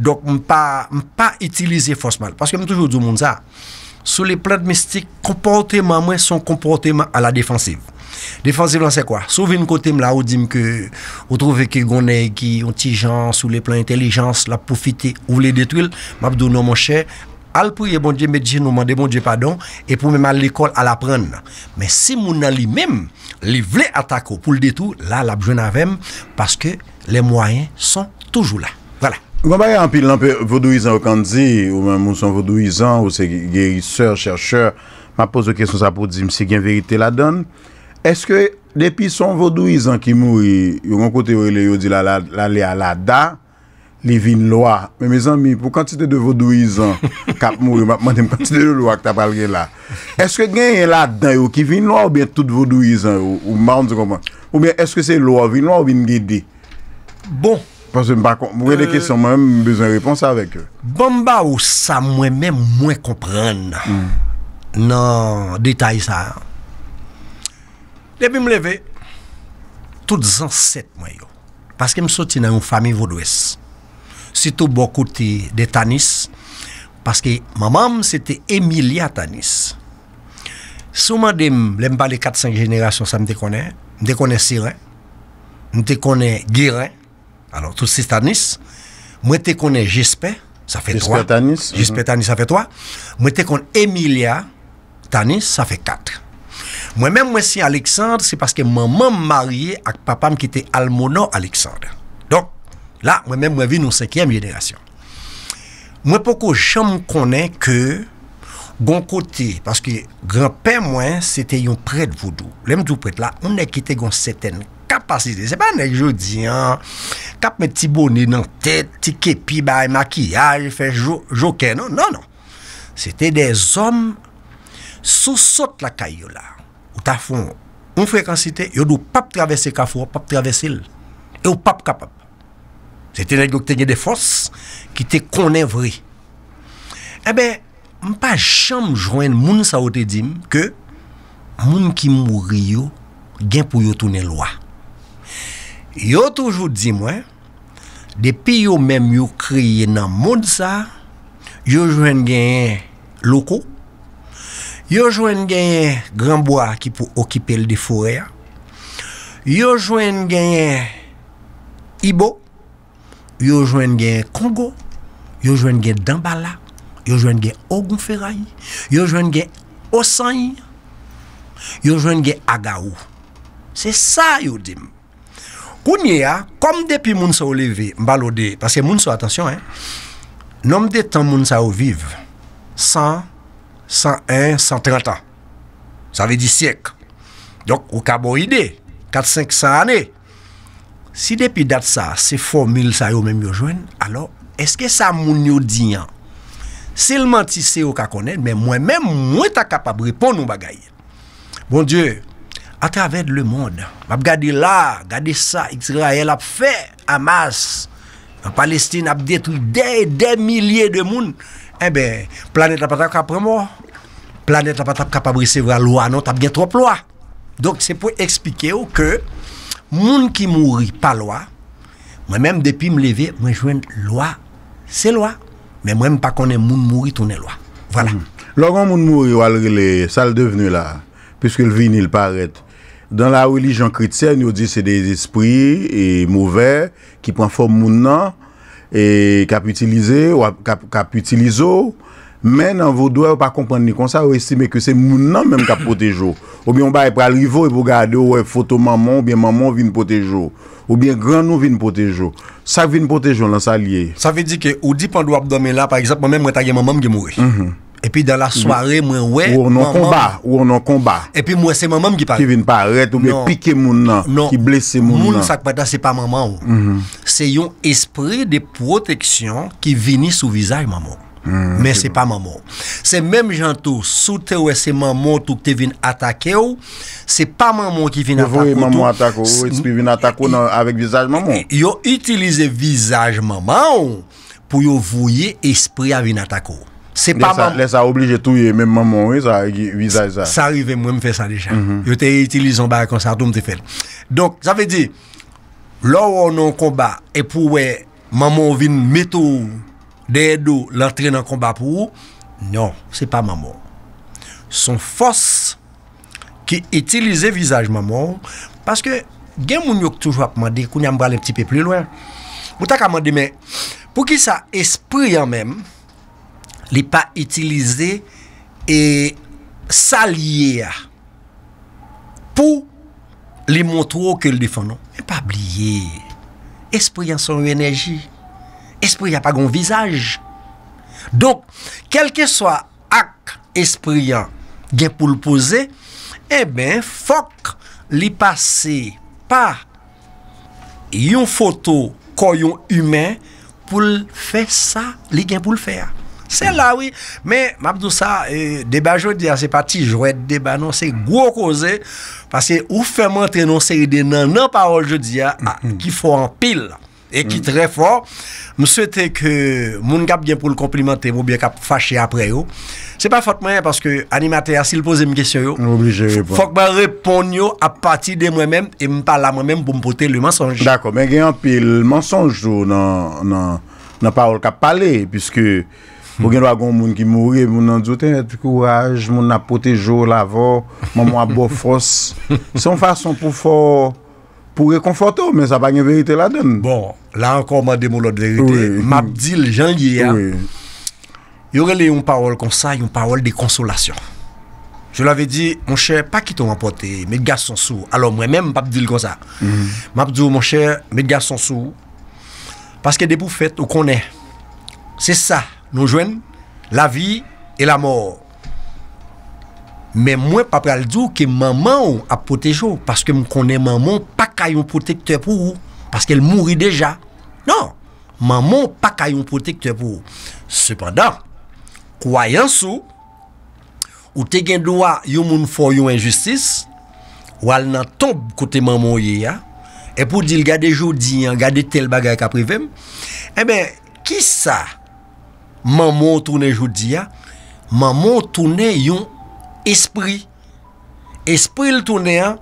Donc, je pas, pas utiliser force mal. Parce que je toujours du monde ça. Sur les plan mystiques, comportement, moi, un comportement à la défensive. Défensive, c'est quoi Sauf une côté, là, dit que, vous trouvez que les qui ont des gens sur les plans intelligence, la profiter ou les détruire, je dis mon cher, al pou ye bon dje medjin ou man de bon dje padon, e pou men man l'ekol al apren nan. Men si moun nan li mem, li vle atako pou l'de tou, la la bjwen avèm, paske le mwayen son toujou la. Vola. Mwen baye an pil nan pe vodouizan wakanzi, ou mwen moun son vodouizan, ou se geriseur, chercheur, ma pose kesyon sa pou dizim si gen verite la don. Eske depi son vodouizan ki mou, ou yon kote yon yon di la le alada, Li vin lo a. Men me zanmi pou kantite de vodouizan. Kap mou yo. Mwen de mkantite de lo a ki ta palge la. Eske genye la den yo ki vin lo a ou biye tout vodouizan. Ou moun zi koman. Ou mi eske se lo a. Vin lo a ou biye nge di. Bon. Pansi mba kon. Mwen de euh, kesyon mwen mwen bezon reponsa avek yo. Bamba ou sa mwen mwen mwen kompran. Nan detay sa. Depi mleve. Tout zan set mwen yo. Pansi msoti nan yon fami vodoues. surtout beaucoup de Tanis, parce que maman, c'était Emilia Tanis. Sou mandem, lem pale 4-5 jenerasyon sa me konen, connais konen Siren, je connais Guérin, alors tout c'est Tanis, Je te konen j'espère ça fait 3. j'espère Tanis. ça Tanis, ça fait 3. Je te Emilia Tanis, ça fait 4. Moi-même moi, si Alexandre, c'est parce que maman marié avec papa qui était Almono Alexandre. La, mwen men mwen vi nou sekye m jenerasyon. Mwen poko chan m konen ke gon kote, paske granpe mwen, sete yon pred vodo. Lem djou pred la, mwen nekite gon seten kapasite. Se pa nek jodi, kap me ti boni nan tet, ti kepi bay, makiyaj, fej jokè, non, non, non. Sete de zom, sou sot la kayo la. Ou ta fon, mwen frekansite, yon nou pap travesse ka fo, pap travesse l, e ou pap kap ap. Se tenèk yo ktenye de fos ki te konè vri. Ebe, mpa chanm jwen moun sa wote dim ke moun ki mwou riyo gen pou yo toune lwa. Yo toujou dim wè, depi yo mèm yo kriye nan moun sa, yo jwen gen loko, yo jwen gen granboa ki pou okipel de furea, yo jwen gen ibo, Yo jwen gen Kongo, yo jwen gen Dambala, yo jwen gen Ogunferayi, yo jwen gen Osanyi, yo jwen gen Agau. Se sa yo dim. Kounye a, kom depi moun sa ou leve, mbalo de, paske moun sa ou, atensyon, nom de tan moun sa ou vive, 100, 101, 130 an. Sa ve di syek. Dok, ou Kabo ide, 4-500 ane. Si depi dat sa se fomil sa yo menm yo jwen Alo eske sa moun yo diyan Selman ti se yo kakonen Men mwen men mwen ta kapabri pon nou bagay Bon die A travèd le moun Mab gade la gade sa Yel ap fè amas An palestine ap detou Dey dey milye de moun Ebe eh planet ap ap kapabri moun Planet ap ap kapabri se vran lwa Non tap gen trop lwa Donk se pou ekspike yo ke moun qui mourit pas loi, moi-même depuis me lever, moi une loi, c'est loi. Mais moi-même pas qui moun on est loi. Voilà. Mhm. Lorsqu'on mourit ou ça le devenu là puisque le il paraît dans la religion chrétienne, on dit c'est des esprits et mauvais qui prennent forme maintenant et qui utilisent ou qui utilisent mais vous vos devez pas comprendre ni comme ça, vous estimez que c'est mon même qui a protégé. Ou bien, on va e aller niveau et vous regardez, ouais, photo maman, ou bien maman vient protéger. Ou bien grand nous vient protéger. Ça vient protéger dans sa lié. Ça veut dire que, ou dit pendant l'abdomen par exemple, moi-même, moi, t'as maman qui est morte mhm. Et puis dans la soirée, moi, mhm. ouais. Ou on en combat. Ou on en combat. Et puis moi, c'est maman qui parle. Qui vient paraître, ou bien piquer mon nom. Qui blesser mon nom. Moun, ça que pas c'est pas maman. Mhm. C'est un esprit de protection qui vient sous visage, maman. Men mm, bon. se pa mamon Se menm janto, sou te wese mamon Tou te vin atake ou Se pa mamon ki vin atako Yo vouye mamon atako, ou espri vin atako Avik vizaj mamon Yo itilize vizaj mamon Pou yo vouye espri avin atako Se pa mamon Sa rive mwen fe sa dejan Yo te itilize Donk, sa ve di Loro nan komba E pou we, mamon vin metou Dè do, l'entrè nan komba pou ou? Non, se pa maman. Son fos ki itilize visaj maman paske gen moun yo toujwa pou mwen dey koun yam brale mtipe pli lwen. Mwen tak a mwen dey men pou ki sa esprè yon men li pa itilize e salye pou li montrou ke li defanon. E pa bliye, esprè yon son enerji Espri ya pa gon vizaj. Don, kelke so ak espri ya gen pou l'poze, e eh ben fok li pase pa yon foto ko yon humen pou l'fe sa li gen pou l'fe a. Se la, oui. Men, mabdou sa, deba jodi a, se pati jwet deba non, se gwo kose, pase ou fèman trenon se ide nan nan parol jodi a, a, ah, gifo mm-hmm. an pil a. et qui est mm. très fort. Je souhaite que mon cap bien pour le complimenter, ou bien cap fâché après eux. n'est pas faute moi parce que animateur s'il pose une question, il faut que je réponde à partir de moi-même et me parle à moi-même pour me porter le mensonge. D'accord, mais il y a un pile mensonge dans dans dans parole a parlé puisque Ou gen do a gon moun ki mouri, moun nan courage, mon kouaj, moun l'avant, ont fait moun moun force, c'est une façon pour fort pour réconforter, mais ça n'a pas une vérité là-dedans. Bon, là encore, m'a demandé l'autre vérité. Oui. M'a dit Jean il y aurait une parole comme ça, une parole de consolation. Je l'avais dit, mon cher, pas qui t'ont emporté, mes gars sont sous. Alors moi-même, pas comme ça. M'a mon cher, mes gars sont sous. Parce que des bouffettes, on connaît. C'est ça, nous joignent la vie et la mort. Men mwen pa pral di ou ki maman ou ap pote jo. Paske m konen maman ou pa kayon pote kte pou ou. Paske el mouri deja. Non. Maman ou pa kayon pote kte pou ou. Sepadam. Kwa yans ou. Ou te gen doa yon moun fò yon enjustis. Ou al nan tomb kote maman ou ye ya. E pou dil gade jodi an. Gade tel bagay kaprivem. E eh ben. Ki sa. Maman ou tounen jodi ya. Maman ou tounen yon. esprit, esprit le tourner, hein.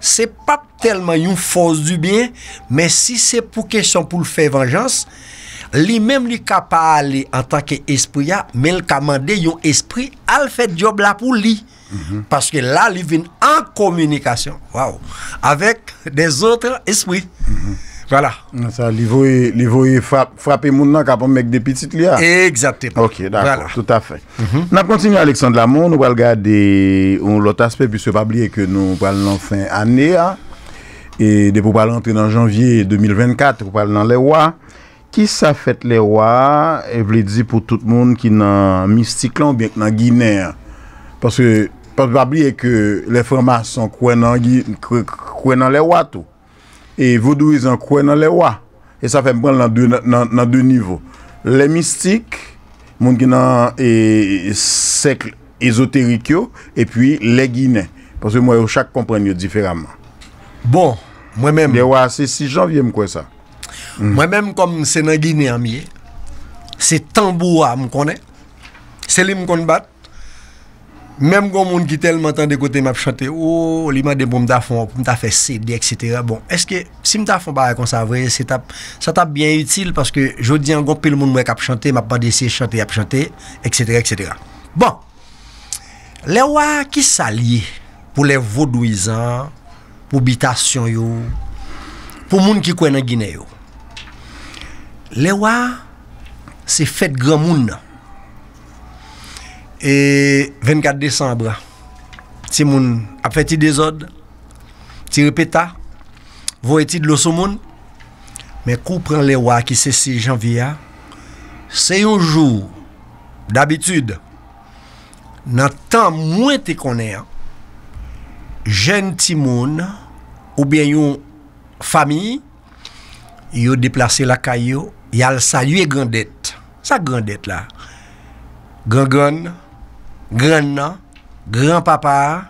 c'est pas tellement une force du bien, mais si c'est pour question pour le faire vengeance, lui-même lui capable aller en tant qu'esprit, hein, mais il commandé un esprit à faire job là pour lui. Mhm. Parce que là, il vient en communication wow, avec des autres esprits. Mhm. La sa li voye frapi moun nan kapon mek de pitit li a. Eksapte pou. Ok, d'akon, tout afe. Na kontinu Alexandre Lamont, nou pal gade ou lot aspe, pis se pabliye ke nou pal nan fin ane a, e de pou pal antre nan janvye 2024, pou pal nan le wa, ki sa fète le wa, e vle di pou tout moun ki nan mistik lan, ou bie nan Gine, paske, paske pabliye ke le foma san kwen nan le wa tou, E vodou yon kwen nan le wa. E sa fèm pren nan dè nivou. Le mistik, moun ki nan sekl esoterikyo, e pwi le gine. Paswe mwen yo chak kompren yo difèraman. Bon, mwen mèm... De wa, se si janvye mwen kwen sa. Mwen mèm kom se nan gine amye, se tambou wa mwen konen, se li mwen konen bat, Mèm gò moun ki tel m'entan de kote m ap chante, ou oh, li m a de bon m da fon, m ta fe sèdi, etc. Bon, eske, si m ta fon ba re konsavre, sa tap bien utile, paske jodi an gò pil moun m wèk ap chante, m ap pa dese chante, ap chante, etc. Bon, lè wà ki sa liye pou lè vodouizan, pou bitasyon yo, pou moun ki kwen nan Gineyo. Lè wà se fèt gwa moun nan. e 24 Desembre, ti moun ap feti de zod, ti repeta, vou eti dlo sou moun, men koupren le wak, ki se si Janvya, se yo jou, dabitude, nan tan mwen te konen, jen ti moun, ou ben yon fami, yo deplase la kayo, yal salye gandet, sa gandet la, gongon, grand-nan, grand-papa,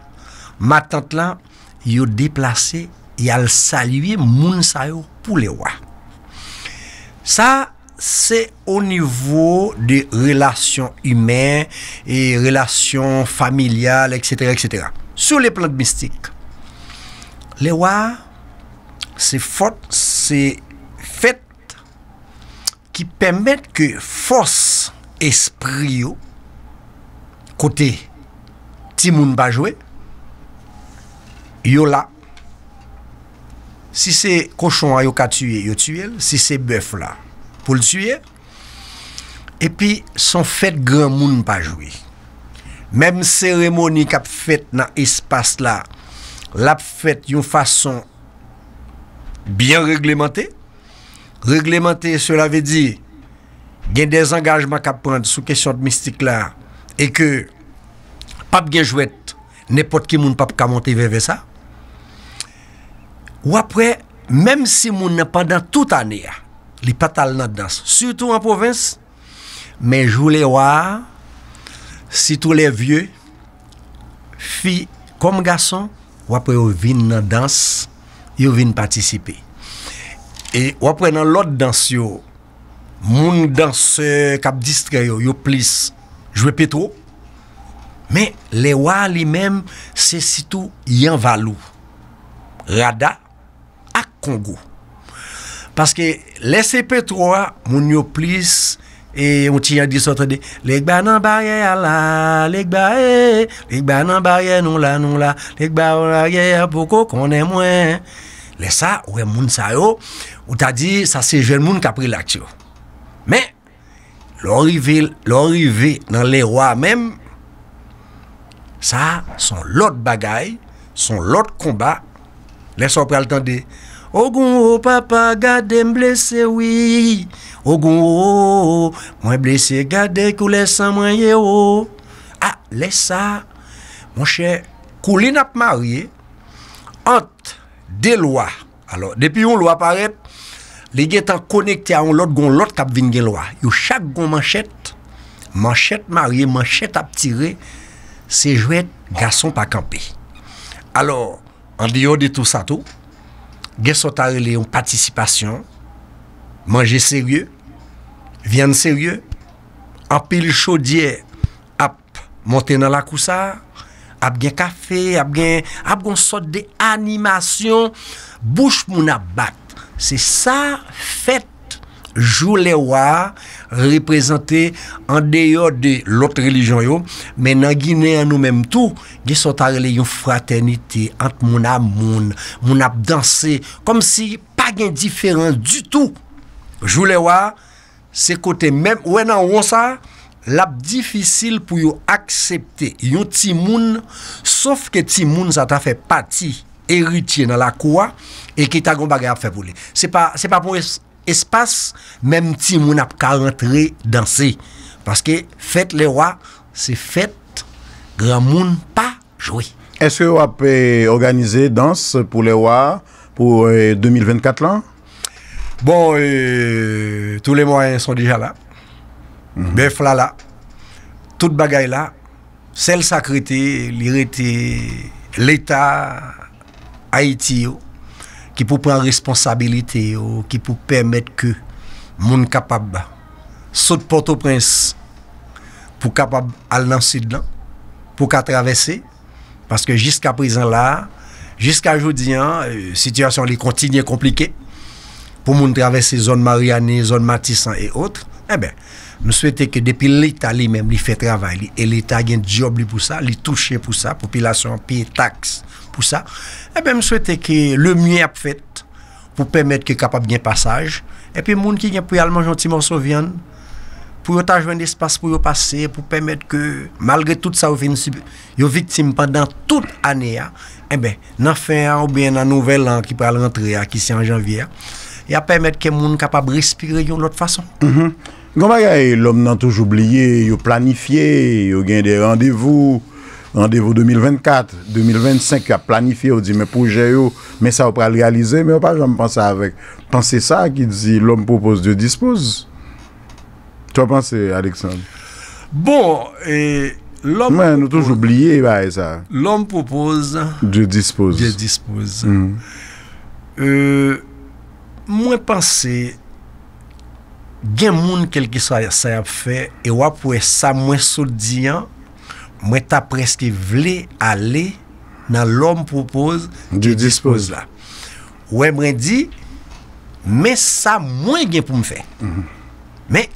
ma tante là, ils ont déplacé, et salué moun sa yo pour les rois. Ça, c'est au niveau des relations humaines et relations familiales, etc., etc. Sur les plantes mystiques, les rois, c'est fort, c'est fait qui permettent que force esprit kote ti moun pa jwe yo la si se koshon a yo ka tuye yo tuye, si se beuf la pou l tuye epi son fet gran moun pa jwe mem seremoni kap fet nan espas la la fet yon fason bien reglemente reglemente se la ve di gen dezengajman kap prend sou kesyon mistik la e ke pap genjouet nepot ki moun pap kamonte veve sa wapre menm si moun nan pandan tout ane ya li patal nan dans sutou an provins menj voule waa sitou le vie fi kom gason wapre yo vin nan dans yo vin patisipe e wapre nan lot dans yo moun dans kap distre yo yo plis Jwe petro. Men, le wa li men, se sitou yon valou. Rada ak Kongo. Paske, lese petro wa, moun yo plis, e, moun ti yon disote de, lekba nan barye ala, lekba e, lekba nan barye nou la nou la, lekba nan barye apoko konen mwen. Le sa, wè moun sa yo, ou ta di, sa se jwen moun ka pri laktyo. Men, Lò rive nan lè wò mèm, sa son lòt bagay, son lòt kombat, lè sa pral tende, Ogoun wò oh, papa gade mble se wè, Ogoun wò oh, oh, mwen blese gade kou lè ah, sa mwen yè wò, a lè sa, mwen chè, kou lè nap marye, ant dè lò, alò, depi yon lò aparep, Le gen tan konekte an lot gon lot tap vin gen lo a. Yo chak gon manchet, manchet marye, manchet ap tire, se jwet gason pa kampe. Alo, an diyo de tout sa tou, gen sotare le yon patisipasyon, manje serye, vyan serye, apil chodye, ap monten nan la kousa, ap gen kafe, ap gen, ap gon sot de animasyon, bouch moun ap bak. Se sa fèt joulèwa reprezentè an deyò de lòt relijyon yo, men nan Giney an nou menm tou, gen sotarele yon fraternité ant moun amoun, moun ap dansè, kom si pa gen diferent du tout. Joulèwa, se kote non, menm, wè nan wonsa, lap difisil pou yo aksepte yon timoun, sof ke timoun zata fè pati eritye nan lakouwa, E ki ta goun bagay ap fe pou li. Se pa pou espas, mem ti moun ap ka rentre dansi. Paske fet le wa, se fet gran moun pa jwe. Eske ou ap organize dans pou le wa, pou 2024 lan? Bon, eh, tou le moun son dija la. Mhm. Bef la la. Tout bagay la. Sel sakrete, lirite, leta, haitiyo, qui pour prendre responsabilité, qui pour permettre que les gens capables de Port-au-Prince pour capable aller dans le sud, là, pour traverser. Parce que jusqu'à présent, là, jusqu'à aujourd'hui, la hein, euh, situation continue compliquée pour les gens traverser zone Marianne, zone Matissan et autres. Eh bien, M souwete ke depi l'Etat li menm li fe travay li, e l'Etat gen diob li pou sa, li touche pou sa, popilasyon piye taks pou sa, ebe m souwete ke le mwen ap fet pou pwemet ke kapab gen pasaj, epe moun ki gen pou yalman jantiman souvyen, pou yo tajwen espasy pou yo pase, pou pwemet ke malgre tout sa ou e fin yo vitim pandan tout aney a, ebe nan fe an ou bien nan nouvel an ki pral rentre a, ki si an janvye a, ya pwemet ke moun kapab respire yon lot fason. Mm-hmm. Goma gaye, l'om nan touj oubliye, yo planifiye, yo gen de randevou, randevou 2024, 2025, ya planifiye, yo di, mè poujè yo, mè sa ou pral realize, mè ou pa jom panse avèk. Panse sa ki di, l'om propose, dje dispose. To panse, Alexandre? Bon, l'om propose, mè nou touj oubliye, l'om propose, dje dispose. Mwen mm. euh, panse, gen moun kel ki sa yap fe e wapwe sa mwen sot diyan mwen ta preske vle ale nan lom propose di dispose la wè mwen di mwen sa mwen gen pou mwen fe mwen mhm.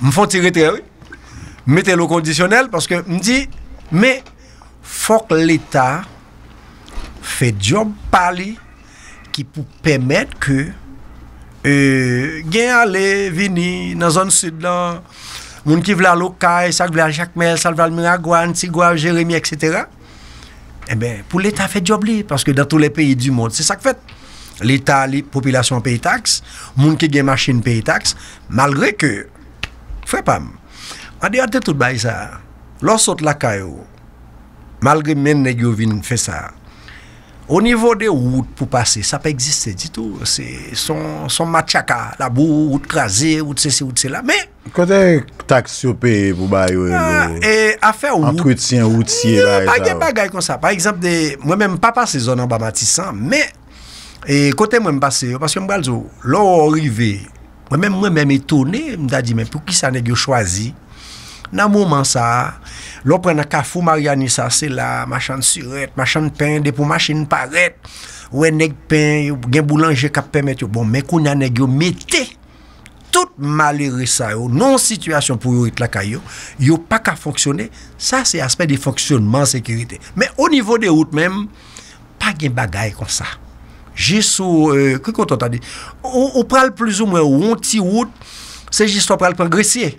mwen fote rete mwen te lo kondisyonel mwen di mwen fok l'Etat fe job pali ki pou pemet ke E, gen ale, vini, nan zon sud lan, moun ki vle alokay, sak vle aljakmel, salval miragwan, tigwa, jeremi, etc. E eh ben, pou l'Etat fè job li, paske da tou le peyi di moun, se sak fèt. L'Etat li, popilasyon peyi taks, moun ki gen maschin peyi taks, malre ke, fè pam. A di atetout bayi sa, lò sot lakay ou, malre men negyo vini fè sa, O nivou ah, euh, non, de wout pou pase, sa pa existe ditou, son matyaka, la bou wout krasi, wout se se wout se la, men. Kote tak si opé pou baye ou? Afè wout. An trout si en wout si la? Non, pa ge bagay kon sa. Par exemple, mwen men m'papase zon an ba matisan, men, kote mwen m'pase, apasyon mbalzou, lor orive, mwen men mwen men m'etone, mda di men pou ki sa ne gyon chwazi, Nan mouman sa, lopre nan ka fou mariani sa, se la, machan suret, machan pen, depou machin paret, we neg pen, gen boulanje kap pen met yo, bon, mekou nyan neg yo, met te, tout malerisa yo, non situasyon pou yo itlaka yo, yo pa ka foksyone, sa se aspe de foksyonman sekirite. Men, o nivou de wout men, pa gen bagay kon sa. Jis euh, ou, kri kon ton ta di, ou pral plizou mwen, ou onti wout, se jis ou pral progresye,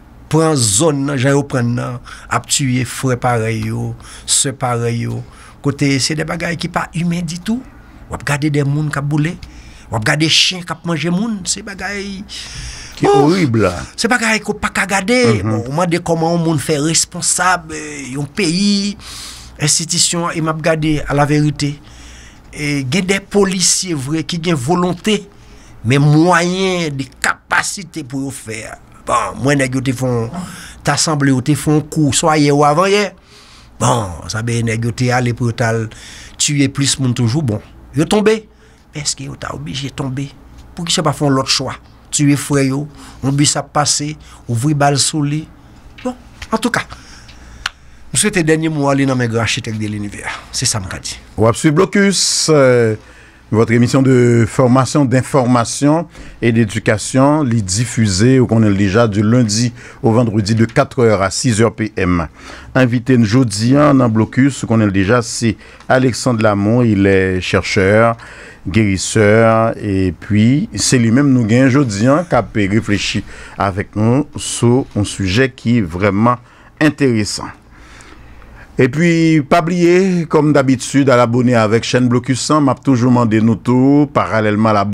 Pren zon nan, jay ou pren nan, ap tuye fre pare yo, se pare yo. Kote se de bagay ki pa yume ditou, wap gade de moun kap bole, wap gade chen kap manje moun, se bagay... Ki oribla. Oh, se bagay ko pa ka gade, mwen mhm. bon, de koman moun fe responsab, yon peyi, institisyon, yon e mab gade a la verite. E, gen de polisye vre ki gen volonte, men mwayen de kapasite pou yo fere. Bon, mwen nè gyo te fon t'assemble ou te fon kou, so a ye ou avan ye, bon, sa be nè gyo te ale pou yo tal, t'ye plis moun toujou, bon, yo tombe, mwen s'ke yo ta obi, j'ye tombe, pou ki se pa fon l'ot chwa, t'ye fwe yo, mwen bi sa pase, ou vwi bal sou li, bon, an tou ka, mwen se te denye moun wali nan mè gyo architecte de l'univers, se sa mwen kadi. Wap sui blokus euh,! Votre émission de formation, d'information et d'éducation, les diffusée ou qu'on est déjà du lundi au vendredi de 4h à 6h PM. Invité jeudi en blocus, qu'on est déjà, c'est Alexandre Lamont, il est chercheur, guérisseur, et puis c'est lui-même nous gagne jeudi hein, qui a réfléchi avec nous sur un sujet qui est vraiment intéressant. Et puis, pas oublier, comme d'habitude, à l'abonné avec chaîne Blocus 100, m'a toujours demandé nous tout, parallèlement à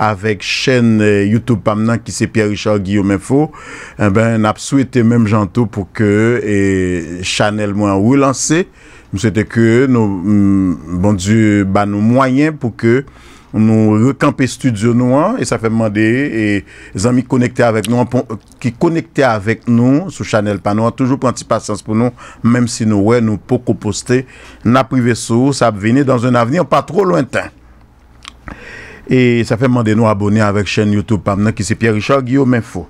avec chaîne euh, YouTube Pamnan, qui c'est Pierre-Richard Guillaume Info. Eh ben, n'a souhaité même Janto pour que et Chanel moins relancé. C'était que nous, mm, bon Dieu, bah, nos moyens pour que nous recamper studio et ça fait demander et les amis connectés avec nous qui connectés avec nous sur Chanel panoua toujours prendre patience pour nous même si nous ouais nous pas poster n'a privé sous ça venir dans un avenir pas trop lointain et ça fait demander nous abonner avec chaîne YouTube qui c'est Pierre Richard Guillaume Info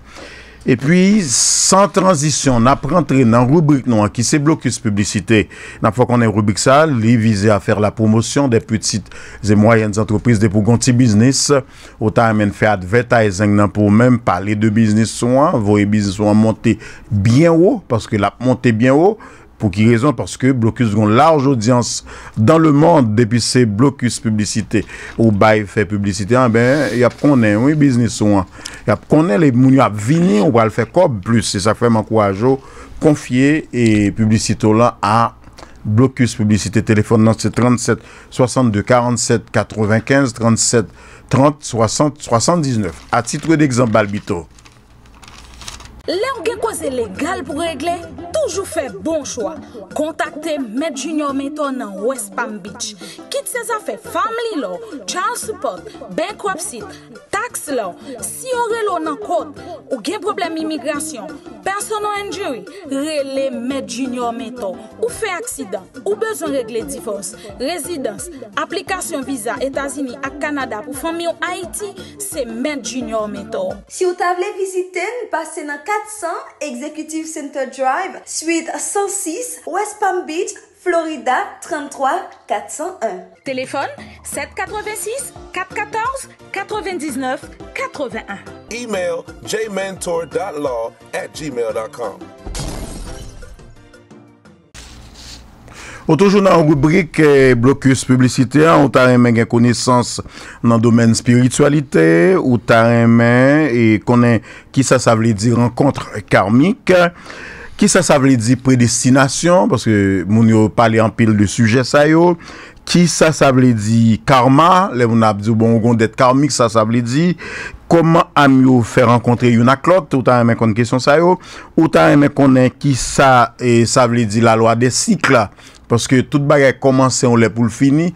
et puis, sans transition, on apprend dans la rubrique s'est qui c'est blocus publicité. la fois qu'on est rubrique ça, lui visé à faire la promotion des petites et moyennes entreprises, des petits business. Autant même fait advertising pour même parler de business Vous voyez business sont monter bien haut, parce que l'a monté bien haut. Pour qui raison Parce que blocus une large audience dans le monde depuis ces blocus publicité ou bail fait publicité. Ah ben, il y a connaît oui business Il y a connaît les gens à venir, on va le faire comme plus. C'est ça fait courage confier et publicité là à blocus publicité téléphone non c'est 37 62 47 95 37 30 60 79 à titre d'exemple Balbito Le ou gen koze legal pou regle, toujou fe bon chwa. Kontakte Medjunior Meto nan West Palm Beach. Kit se zafè, famli lo, chansupot, bankropsit, taks lo, si o re lo nan kote, ou gen problem imigrasyon, person no injury, rele Medjunior Meto. Ou fe aksidan, ou bezon regle divorce, rezidans, aplikasyon visa Etazini ak Kanada pou fami ou Haiti, se Medjunior Meto. Si ou ta vle vizite, mi pase nan Kanada, 400 Executive Center Drive, suite 106, West Palm Beach, Florida 33 401. Téléphone 786 414 99 81. Email jmentor.law at gmail.com. O toujou nan rubrik eh, blokus publicite a, ou ta remen gen konesans nan domen spiritualite, ou ta remen eh, konen ki sa sa vle di renkontre karmik. Ki sa sa vle di predestinasyon Paske moun yo pale an pil de suje sa yo Ki sa sa vle di karma Le moun ap di ou bon ou gondet karmik Sa sa vle di Koman an yo fe renkontre yon aklot Ou ta yon men konen kesyon sa yo Ou ta yon men konen ki sa E sa vle di la loa de sikla Paske tout bagay komanse ou le pou l fini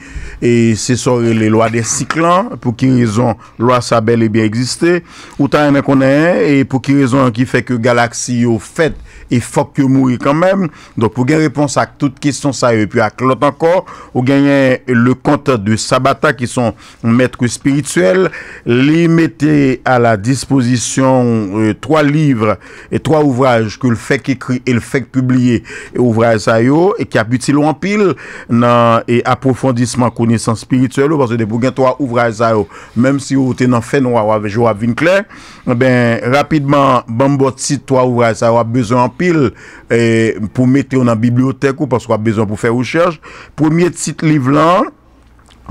E se sor le loa de siklan Pou ki rezon loa sa bel e bien existe Ou ta yon men konen E pou ki rezon ki feke galaksi yo fet e fok yo mouri kanmen, don pou gen repons ak tout kiston sa yo, epi ak lot ankor, ou gen gen le kontat de sabata, ki son metre spirituel, li mette a la disposition 3 livre, e 3 ouvraje, ke le fek ekri, e le fek publie, ouvraje sa yo, e ki ap buti lo anpil, nan e aprofondisman kounesan spirituel, ou panse de pou gen 3 ouvraje sa yo, menm si ou ten an fe nou a wavej, ou a vin kler, e ben rapidman, ban boti 3 ouvraje sa yo, a bezon anpil, pile pour mettre en bibliothèque ou parce qu'on a besoin pour faire recherche. Premier titre livre là,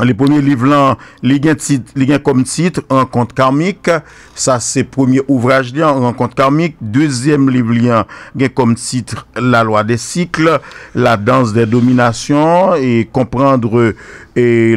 les premiers livre là, il y comme titre Rencontre karmique, ça c'est premier ouvrage là, Rencontre karmique, deuxième livre là, il comme titre La loi des cycles, la danse des dominations et comprendre les,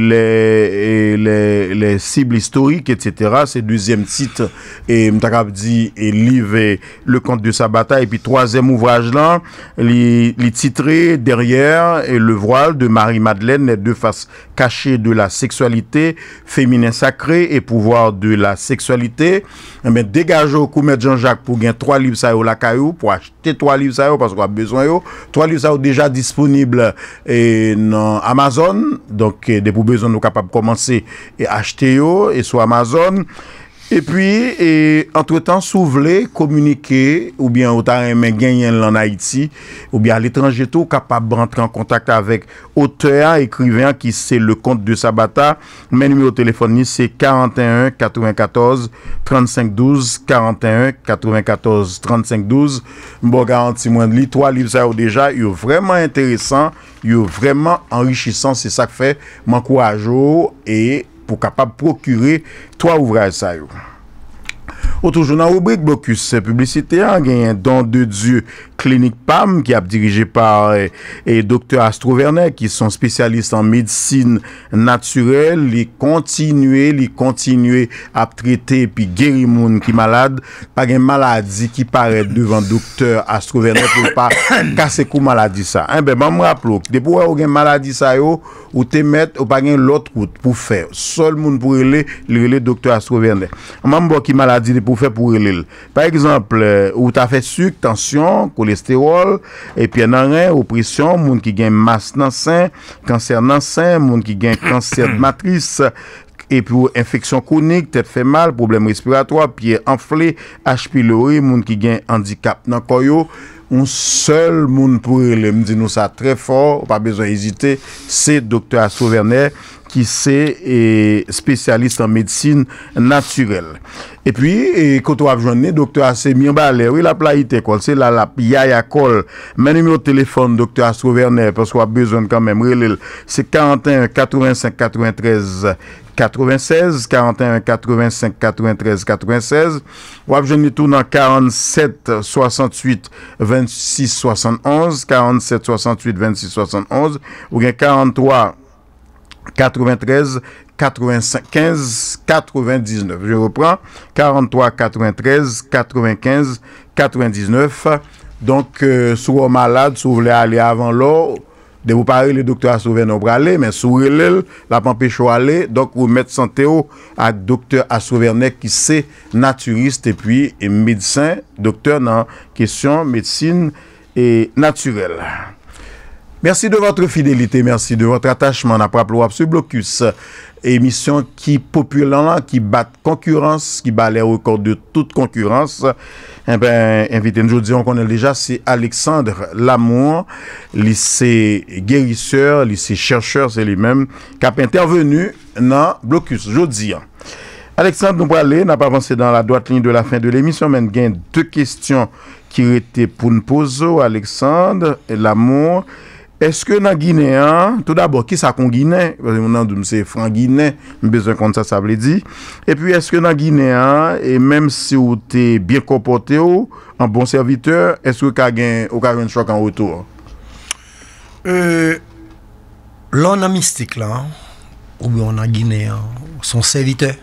les, cibles historiques, etc. C'est deuxième titre, et Mtakab dit, et livre Le Conte de sa bataille, et puis troisième ouvrage là, les titré derrière et le voile de Marie-Madeleine, les deux faces cachées de de la sexualité, féminin sacré et pouvoir de la sexualité. Mais eh ben, dégagez au coup, Jean-Jacques pour gagner trois livres ça la caillou, pour acheter trois livres ça parce qu'on a besoin yo. Trois livres ça déjà disponibles et non Amazon. Donc, eh, des pour besoin, nous capables commencer et acheter yo, et sur Amazon. Et puis, entre temps, s'ouvler, communiquer, ou bien ou ta remè gènyen lan Haiti, ou bien l'étranger tout, kapab rentrer en kontakte avec auteur, écrivè, qui c'est le compte de Sabata, men numé au téléphone ni, c'est 41 94 35 12 41 94 35 12, bon garanti mwen li, toi li, sa ou deja, yo vreman intéressant, yo vreman enrichissant, se sak fè, man kouajou et pou kapap prokure 3 ouvraj sa yo. Oto jounan oubrik, blokus, se publisite an gen yon don de Diyo, klinik PAM ki ap dirije par eh, eh, doktor Astro Verne ki son spesyalist an medsine naturel li kontinue li kontinue ap trete pi geri moun ki malade pa gen maladi ki paret devan doktor Astro Verne pou pa kase kou maladi sa. Eh ben mwen bon, mwen rapplo de pou wè wè gen maladi sa yo ou te met ou pa gen lot kout pou fè sol moun pou rele li rele doktor Astro Verne. Mwen mwen mwen ki maladi de pou fè pou rele. Par exemple euh, ou ta fè suk, tansyon, kou Moun ki gen mas nan sen, kanser nan sen, moun ki gen kanser matris, infeksyon konik, tet fe mal, problem respiratoi, piye anfle, HP lori, moun ki gen handikap nan koyo, moun selle moun pou relem. ki se e spesyalist an medisin natyrel. E pi, e, koto wap jwenni, doktor Assemi, an ba ale, wè la pla ite kol, se la la yaya kol, meni mè o telefon doktor Astro Verner, pas wap bezon kanmèm, wè lèl, se 41 85 93 96, 41 85 93 96, wap jwenni tou nan 47 68 26 71, 47 68 26 71, wè 43 93, 95, 99, je repran, 43, 93, 95, 99, donk sou ou malade, sou ou vle ale avan lo, de ou pare le doktor Asouverne Obrale, men sou ou rele, la Pampichou ale, donk ou medsante ou ak doktor Asouverne ki se naturiste, epi medsant, doktor nan kesyon medsine e naturel. Merci de votre fidélité, merci de votre attachement. à pas ce blocus. Émission qui est populaire, qui bat concurrence, qui bat les records de toute concurrence. Eh ben, invité nous disons on connaît déjà, c'est Alexandre Lamour, lycée guérisseur, lycée chercheur, c'est lui-même, qui a intervenu dans blocus. aujourd'hui. Alexandre, nous aller, n'a pas avancé dans la droite ligne de la fin de l'émission, mais nous deux questions qui étaient pour nous poser, Alexandre, l'amour. Eske nan Ginean, tout d'abord, ki sa kon Ginean? Mwen an dou mse fran Ginean, mbezwen kont sa sa vle di. Epi eske nan Ginean, e menm se ou te byen kompote ou, an bon serviteur, eske ou ka gen chok an wotou? Lò nan mistik lan, ou beyon nan Ginean, ou son serviteur,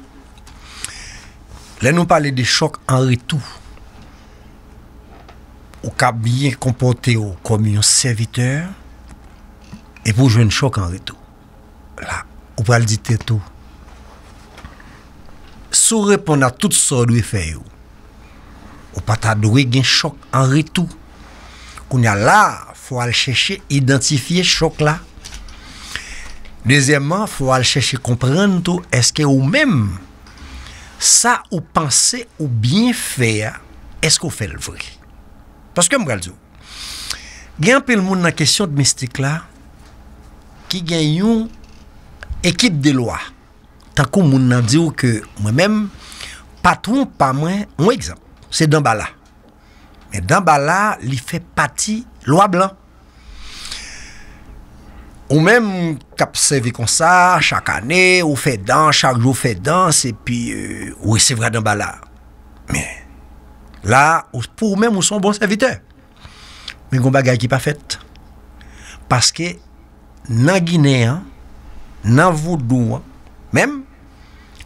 lè nou pale de chok an wotou. Ou ka byen kompote ou, kom yon serviteur, epou jwen chok anri tou. La, ou pral di te tou. Sou repon na tout sou dwi fey ou. Ou pata dwi gen chok anri tou. Koun ya la, fwo al cheshe identifiye chok la. Dezyeman, fwo al cheshe kompren tou eske ou men sa ou panse ou bien fey eske ou fel vri. Paske m pral di tou. Gen pe l moun nan kesyon de mistik la, ki gen yon ekip de lwa. Tan kou moun nan diyo ke mwen men patron pa mwen, mwen ekzamp, se dambala. Men dambala li fe pati lwa blan. Ou men moun kap se ve kon sa, chak ane, ou fe dan, chak jou fe dan, se pi, euh, ou e se vre dambala. Men, la, pou mwen moun son bon serviteur. Men kon bagay ki pa fet. Paske, nan Ginean, nan Voudou, mèm,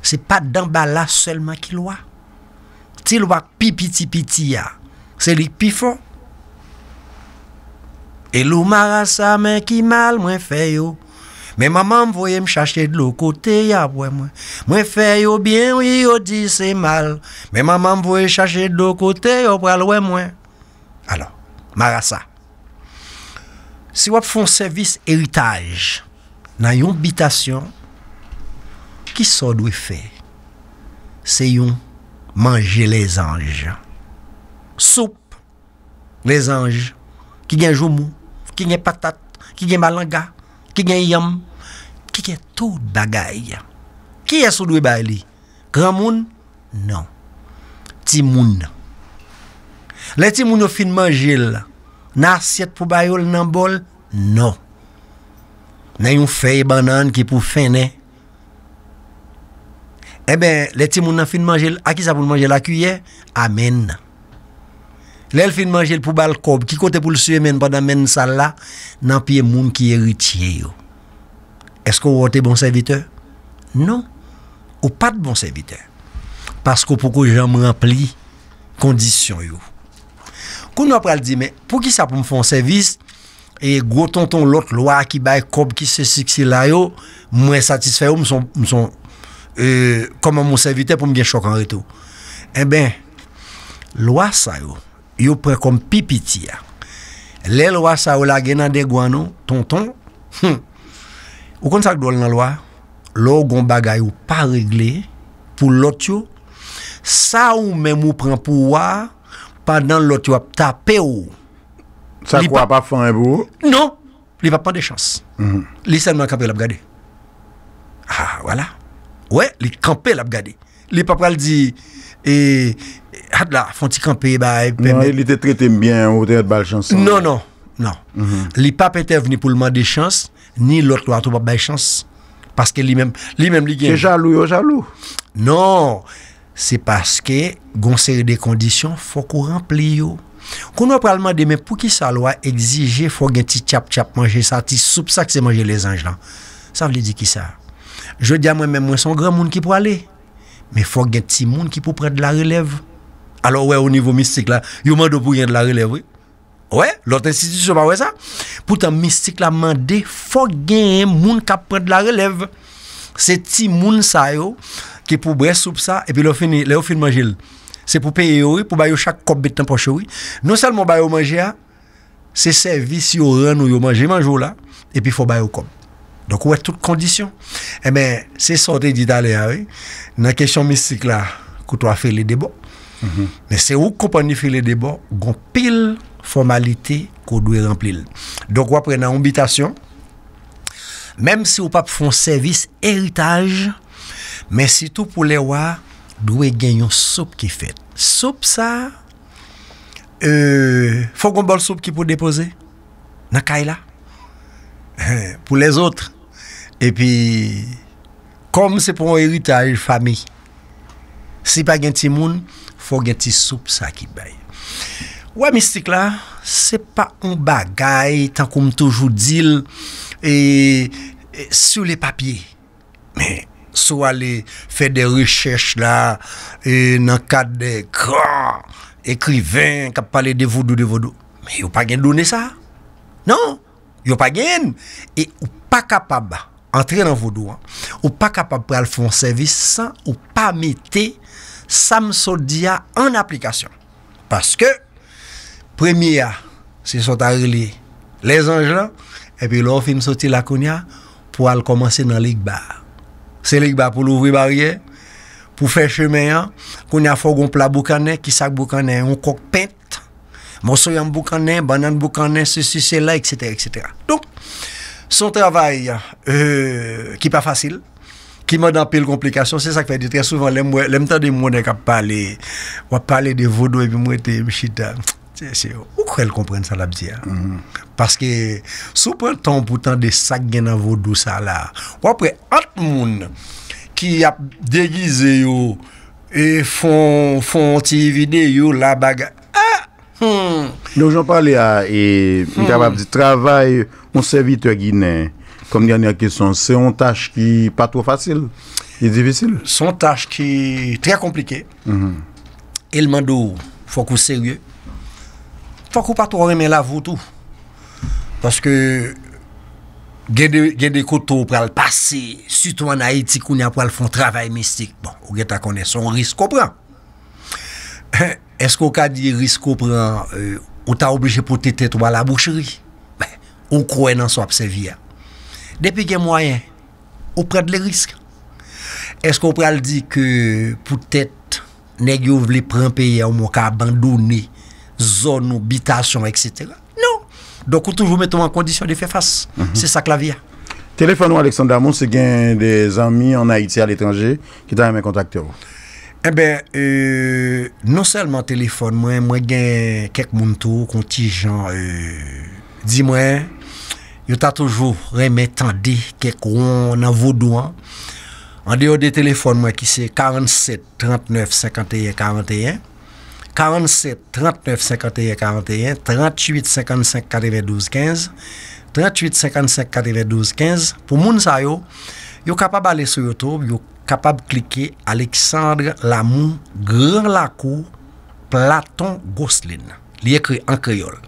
se pa dan bala selman ki lwa. Ti lwa pi piti piti ya, se lik pi fon. E lou marasa men ki mal, mwen feyo. Mwen maman mvoye mchache de lo kote ya, mwen feyo bien, yi yodi se mal. Mwen maman mvoye chache de lo kote ya, mwen mwen. Alors, marasa. si wap foun servis eritaj, nan yon bitasyon, ki so dwe fe? Se yon manje le zanj. Soupe, le zanj, ki gen jomou, ki gen patat, ki gen malanga, ki gen yam, ki gen tout bagay. Ki yon so dwe ba li? Kran moun? Non. Ti moun. Le ti moun yo fin manje la, nan asyet pou bayol nan bol? Non. Nan yon fèye banan ki pou fène. E eh ben, le ti moun nan fin manje, aki sa pou manje la kuyè? A men nan. Le fin manje pou bal kob, ki kote pou lusye men, padan men sal la, nan piye moun ki eritiye yo. Esko wote bon servite? Non. Ou pat bon servite? Pasko pou ko jom rempli kondisyon yo. Koun wap pral di men, pou ki sa pou m fon servis, e gwo tonton lot lwa ki bay kob ki se si si la yo, mwen satisfe yo, mwen son, mwen son, e, koman mwen servite pou mwen gen chokan reto. E ben, lwa sa yo, yo pre kom pipiti ya. Le lwa sa yo la genan de gwa nou, tonton, hmp, ou kon sak dole nan lwa, lo gon bagay yo pa regle, pou lot yo, sa ou men mwen pren pou waa, dans l'autre, tu as taper ou. Ça quoi pas faire un Non, il va pas de chance. Les seulement capé l'a Ah voilà. Ouais, il campé l'a regarder. Il pas le dit et eh, eh, là, font camper campé mais il était traité bien au de bal chance. Non non, non. Mm-hmm. Les papas étaient venus pour le des chance, ni l'autre tu pas de chance parce que lui-même lui-même lui C'est jaloux, jaloux. Non, Se paske gonseri de kondisyon fok ou rample yo. Koun wap pral mande men pou ki sa lwa exije fok gen ti tchap tchap manje sa ti soub sa ki se manje le zanj lan. Sa vle di ki sa. Je di a mwen men mwen son gran moun ki pou ale. Men fok gen ti moun ki pou pre de la relev. Alo wè ou niveau mistik la, yo mande pou gen de la relev. Wè, lote institusyon pa wè sa. Poutan mistik la mande fok gen moun ka pre de la relev. Se ti moun sa yo. ki pou bre soub sa, epi le ou fin manjil. Se pou peye yoy, pou bayo chak kop bete anpon choy, nou salman bayo manjila, se servis yoy ren ou yoy manjil manjola, epi fou bayo kom. Donk wè tout kondisyon. Emen, se sote di dalè yoy, nan kesyon mistik la, kout wè a fè li debò, men se wè koupan li fè li debò, goun pil formalite kout wè remplil. Donk wè apre nan ambitasyon, menm se wè pap foun servis eritage, Euh, Men si tou pou le wa, dwe gen yon soupe ki fet. Soupe sa, fok yon bol soupe ki pou depose. Na kay la. Pou les otre. E pi, kom se pou yon eritaj fami. Si pa gen ti moun, fok gen ti soupe sa ki bay. Wa mistik la, se pa yon bagay, tan koum toujou dil, e, sou le papye. Men, sou alè fè de rechèche la e nan kade kran, ekriven kap pale de vodou, de vodou yon pa gen donè sa yon pa gen yon e pa kapab an tre nan vodou yon pa kapab pral fon servis yon pa metè samsodia an aplikasyon paske premia se sot arli les anj lan epi lò fin soti lakounia pou al komanse nan lig bar Se lik ba pou louvri barye, pou fè chèmen, koun ya fò goun pla boukane, ki sak boukane, yon kok pent, monsoyan boukane, banan boukane, sè sè sè la, et sè tè, et sè tè. Don, son travay euh, ki pa fasil, ki mè dan pèl komplikasyon, sè sè fè di, trè souvan, lèm tè di mwèdè kap pale, wè pale de vodou e mi mwèdè, mchita. Ou kwen l kompren sa la biya Paske soupren ton Poutan de sak gen nan vodou sa la Ou apre ant moun Ki ap degize yo E fon Fon ti vide yo la baga Ha Nou jom pale a Travay moun se vitwe gine Kom gen yon keson Se yon tache ki patro fasil Son tache ki tre komplike Elman do Fokou serye Fak ou pa tou remen la voutou Paske Gen de koto ou pral pase Sutouan a etik ou nyan pral fon Travay mistik bon, Ou gen ta kone son risk Esko ka di risk ou pran euh, Ou ta oblije pou te tetou A la boucheri Ou kouen an sou apsevye Depi gen mwayen Ou prad le risk Esko pral di ke pou tet Ne gyo vle pran peye Ou mwen ka abandoni zon, obitasyon, etc. Non. Donk mhm. ou toujou mette mwen kondisyon de fe fasy. Se sa klavye. Telefon nou, Aleksandre Amon, se gen de zami en Haiti, al etranje, ki ta reme kontakte ou? Ebe, eh euh, non selman telefon mwen, mwen gen kek moun tou, konti jan, di mwen, yo ta toujou reme tan de kek ron, nan vodouan. An de ou de telefon mwen, ki se 47 39 51 41, 47 39 51 41, 38 55 92 15, 38 55 92 15. Pour moun sa yo, yo capable d'aller sur YouTube, yo capable cliquer Alexandre Lamour, Grand Lacou... Platon Gosselin. Li écrit en créole.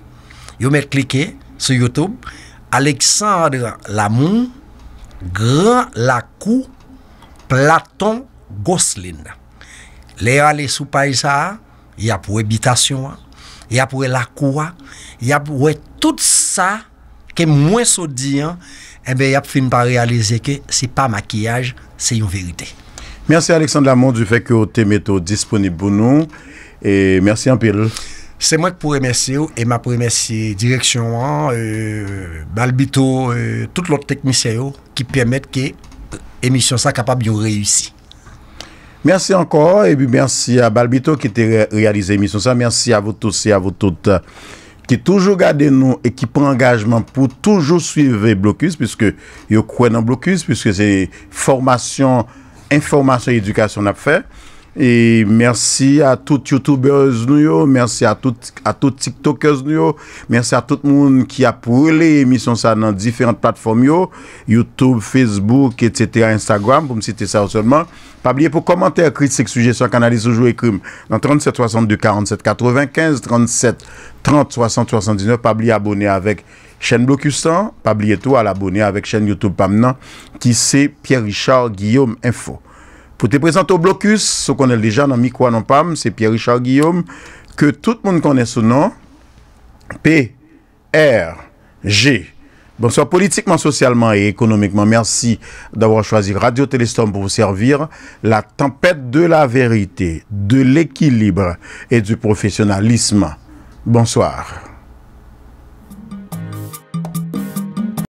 Yo met cliquer sur YouTube Alexandre Lamour, Grand Lacou... Platon Gosselin. Les aller sous page ça, Y ap wè bitasyon an, y ap wè lakou an, y ap wè tout sa ke mwen so di an, ebe y ap fin pa realize ke se pa makiyaj, se yon verite. Mersi Aleksandre Lamont du fek euh, euh, yo te euh, meto disponibou nou, e mersi an pil. Se mwen k pou remese yo, e mwen pou remese direksyon an, balbito, tout lot teknisyon yo, ki pwemet ke emisyon sa kapab yo reyusi. Merci encore et puis merci à Balbito qui a réalisé l'émission. Merci à vous tous et à vous toutes euh, qui toujours gardent nous et qui prend engagement pour toujours suivre Blocus puisque vous croyez dans Blocus puisque c'est formation, information éducation à faire. Et merci à toutes youtubers merci merci à toutes à tiktokers merci à à tout monde qui a pour les émissions dans différentes plateformes, yo, youtube, facebook, etc, instagram, pour ça citer ça seulement. pour oublier pour sur ce suje canal ou jouer crime, 37 62 47 95 37 30 60 79, abonner avec avec chaîne Pas oublier tout à l'abonner avec chaîne youtube Pamna. qui c'est Pierre Richard Guillaume Info. Pour te présenter au blocus, ce qu'on a déjà dans quoi, non PAM, c'est Pierre-Richard Guillaume, que tout le monde connaît son nom. P, R, G. Bonsoir politiquement, socialement et économiquement. Merci d'avoir choisi Radio Télestom pour vous servir. La tempête de la vérité, de l'équilibre et du professionnalisme. Bonsoir.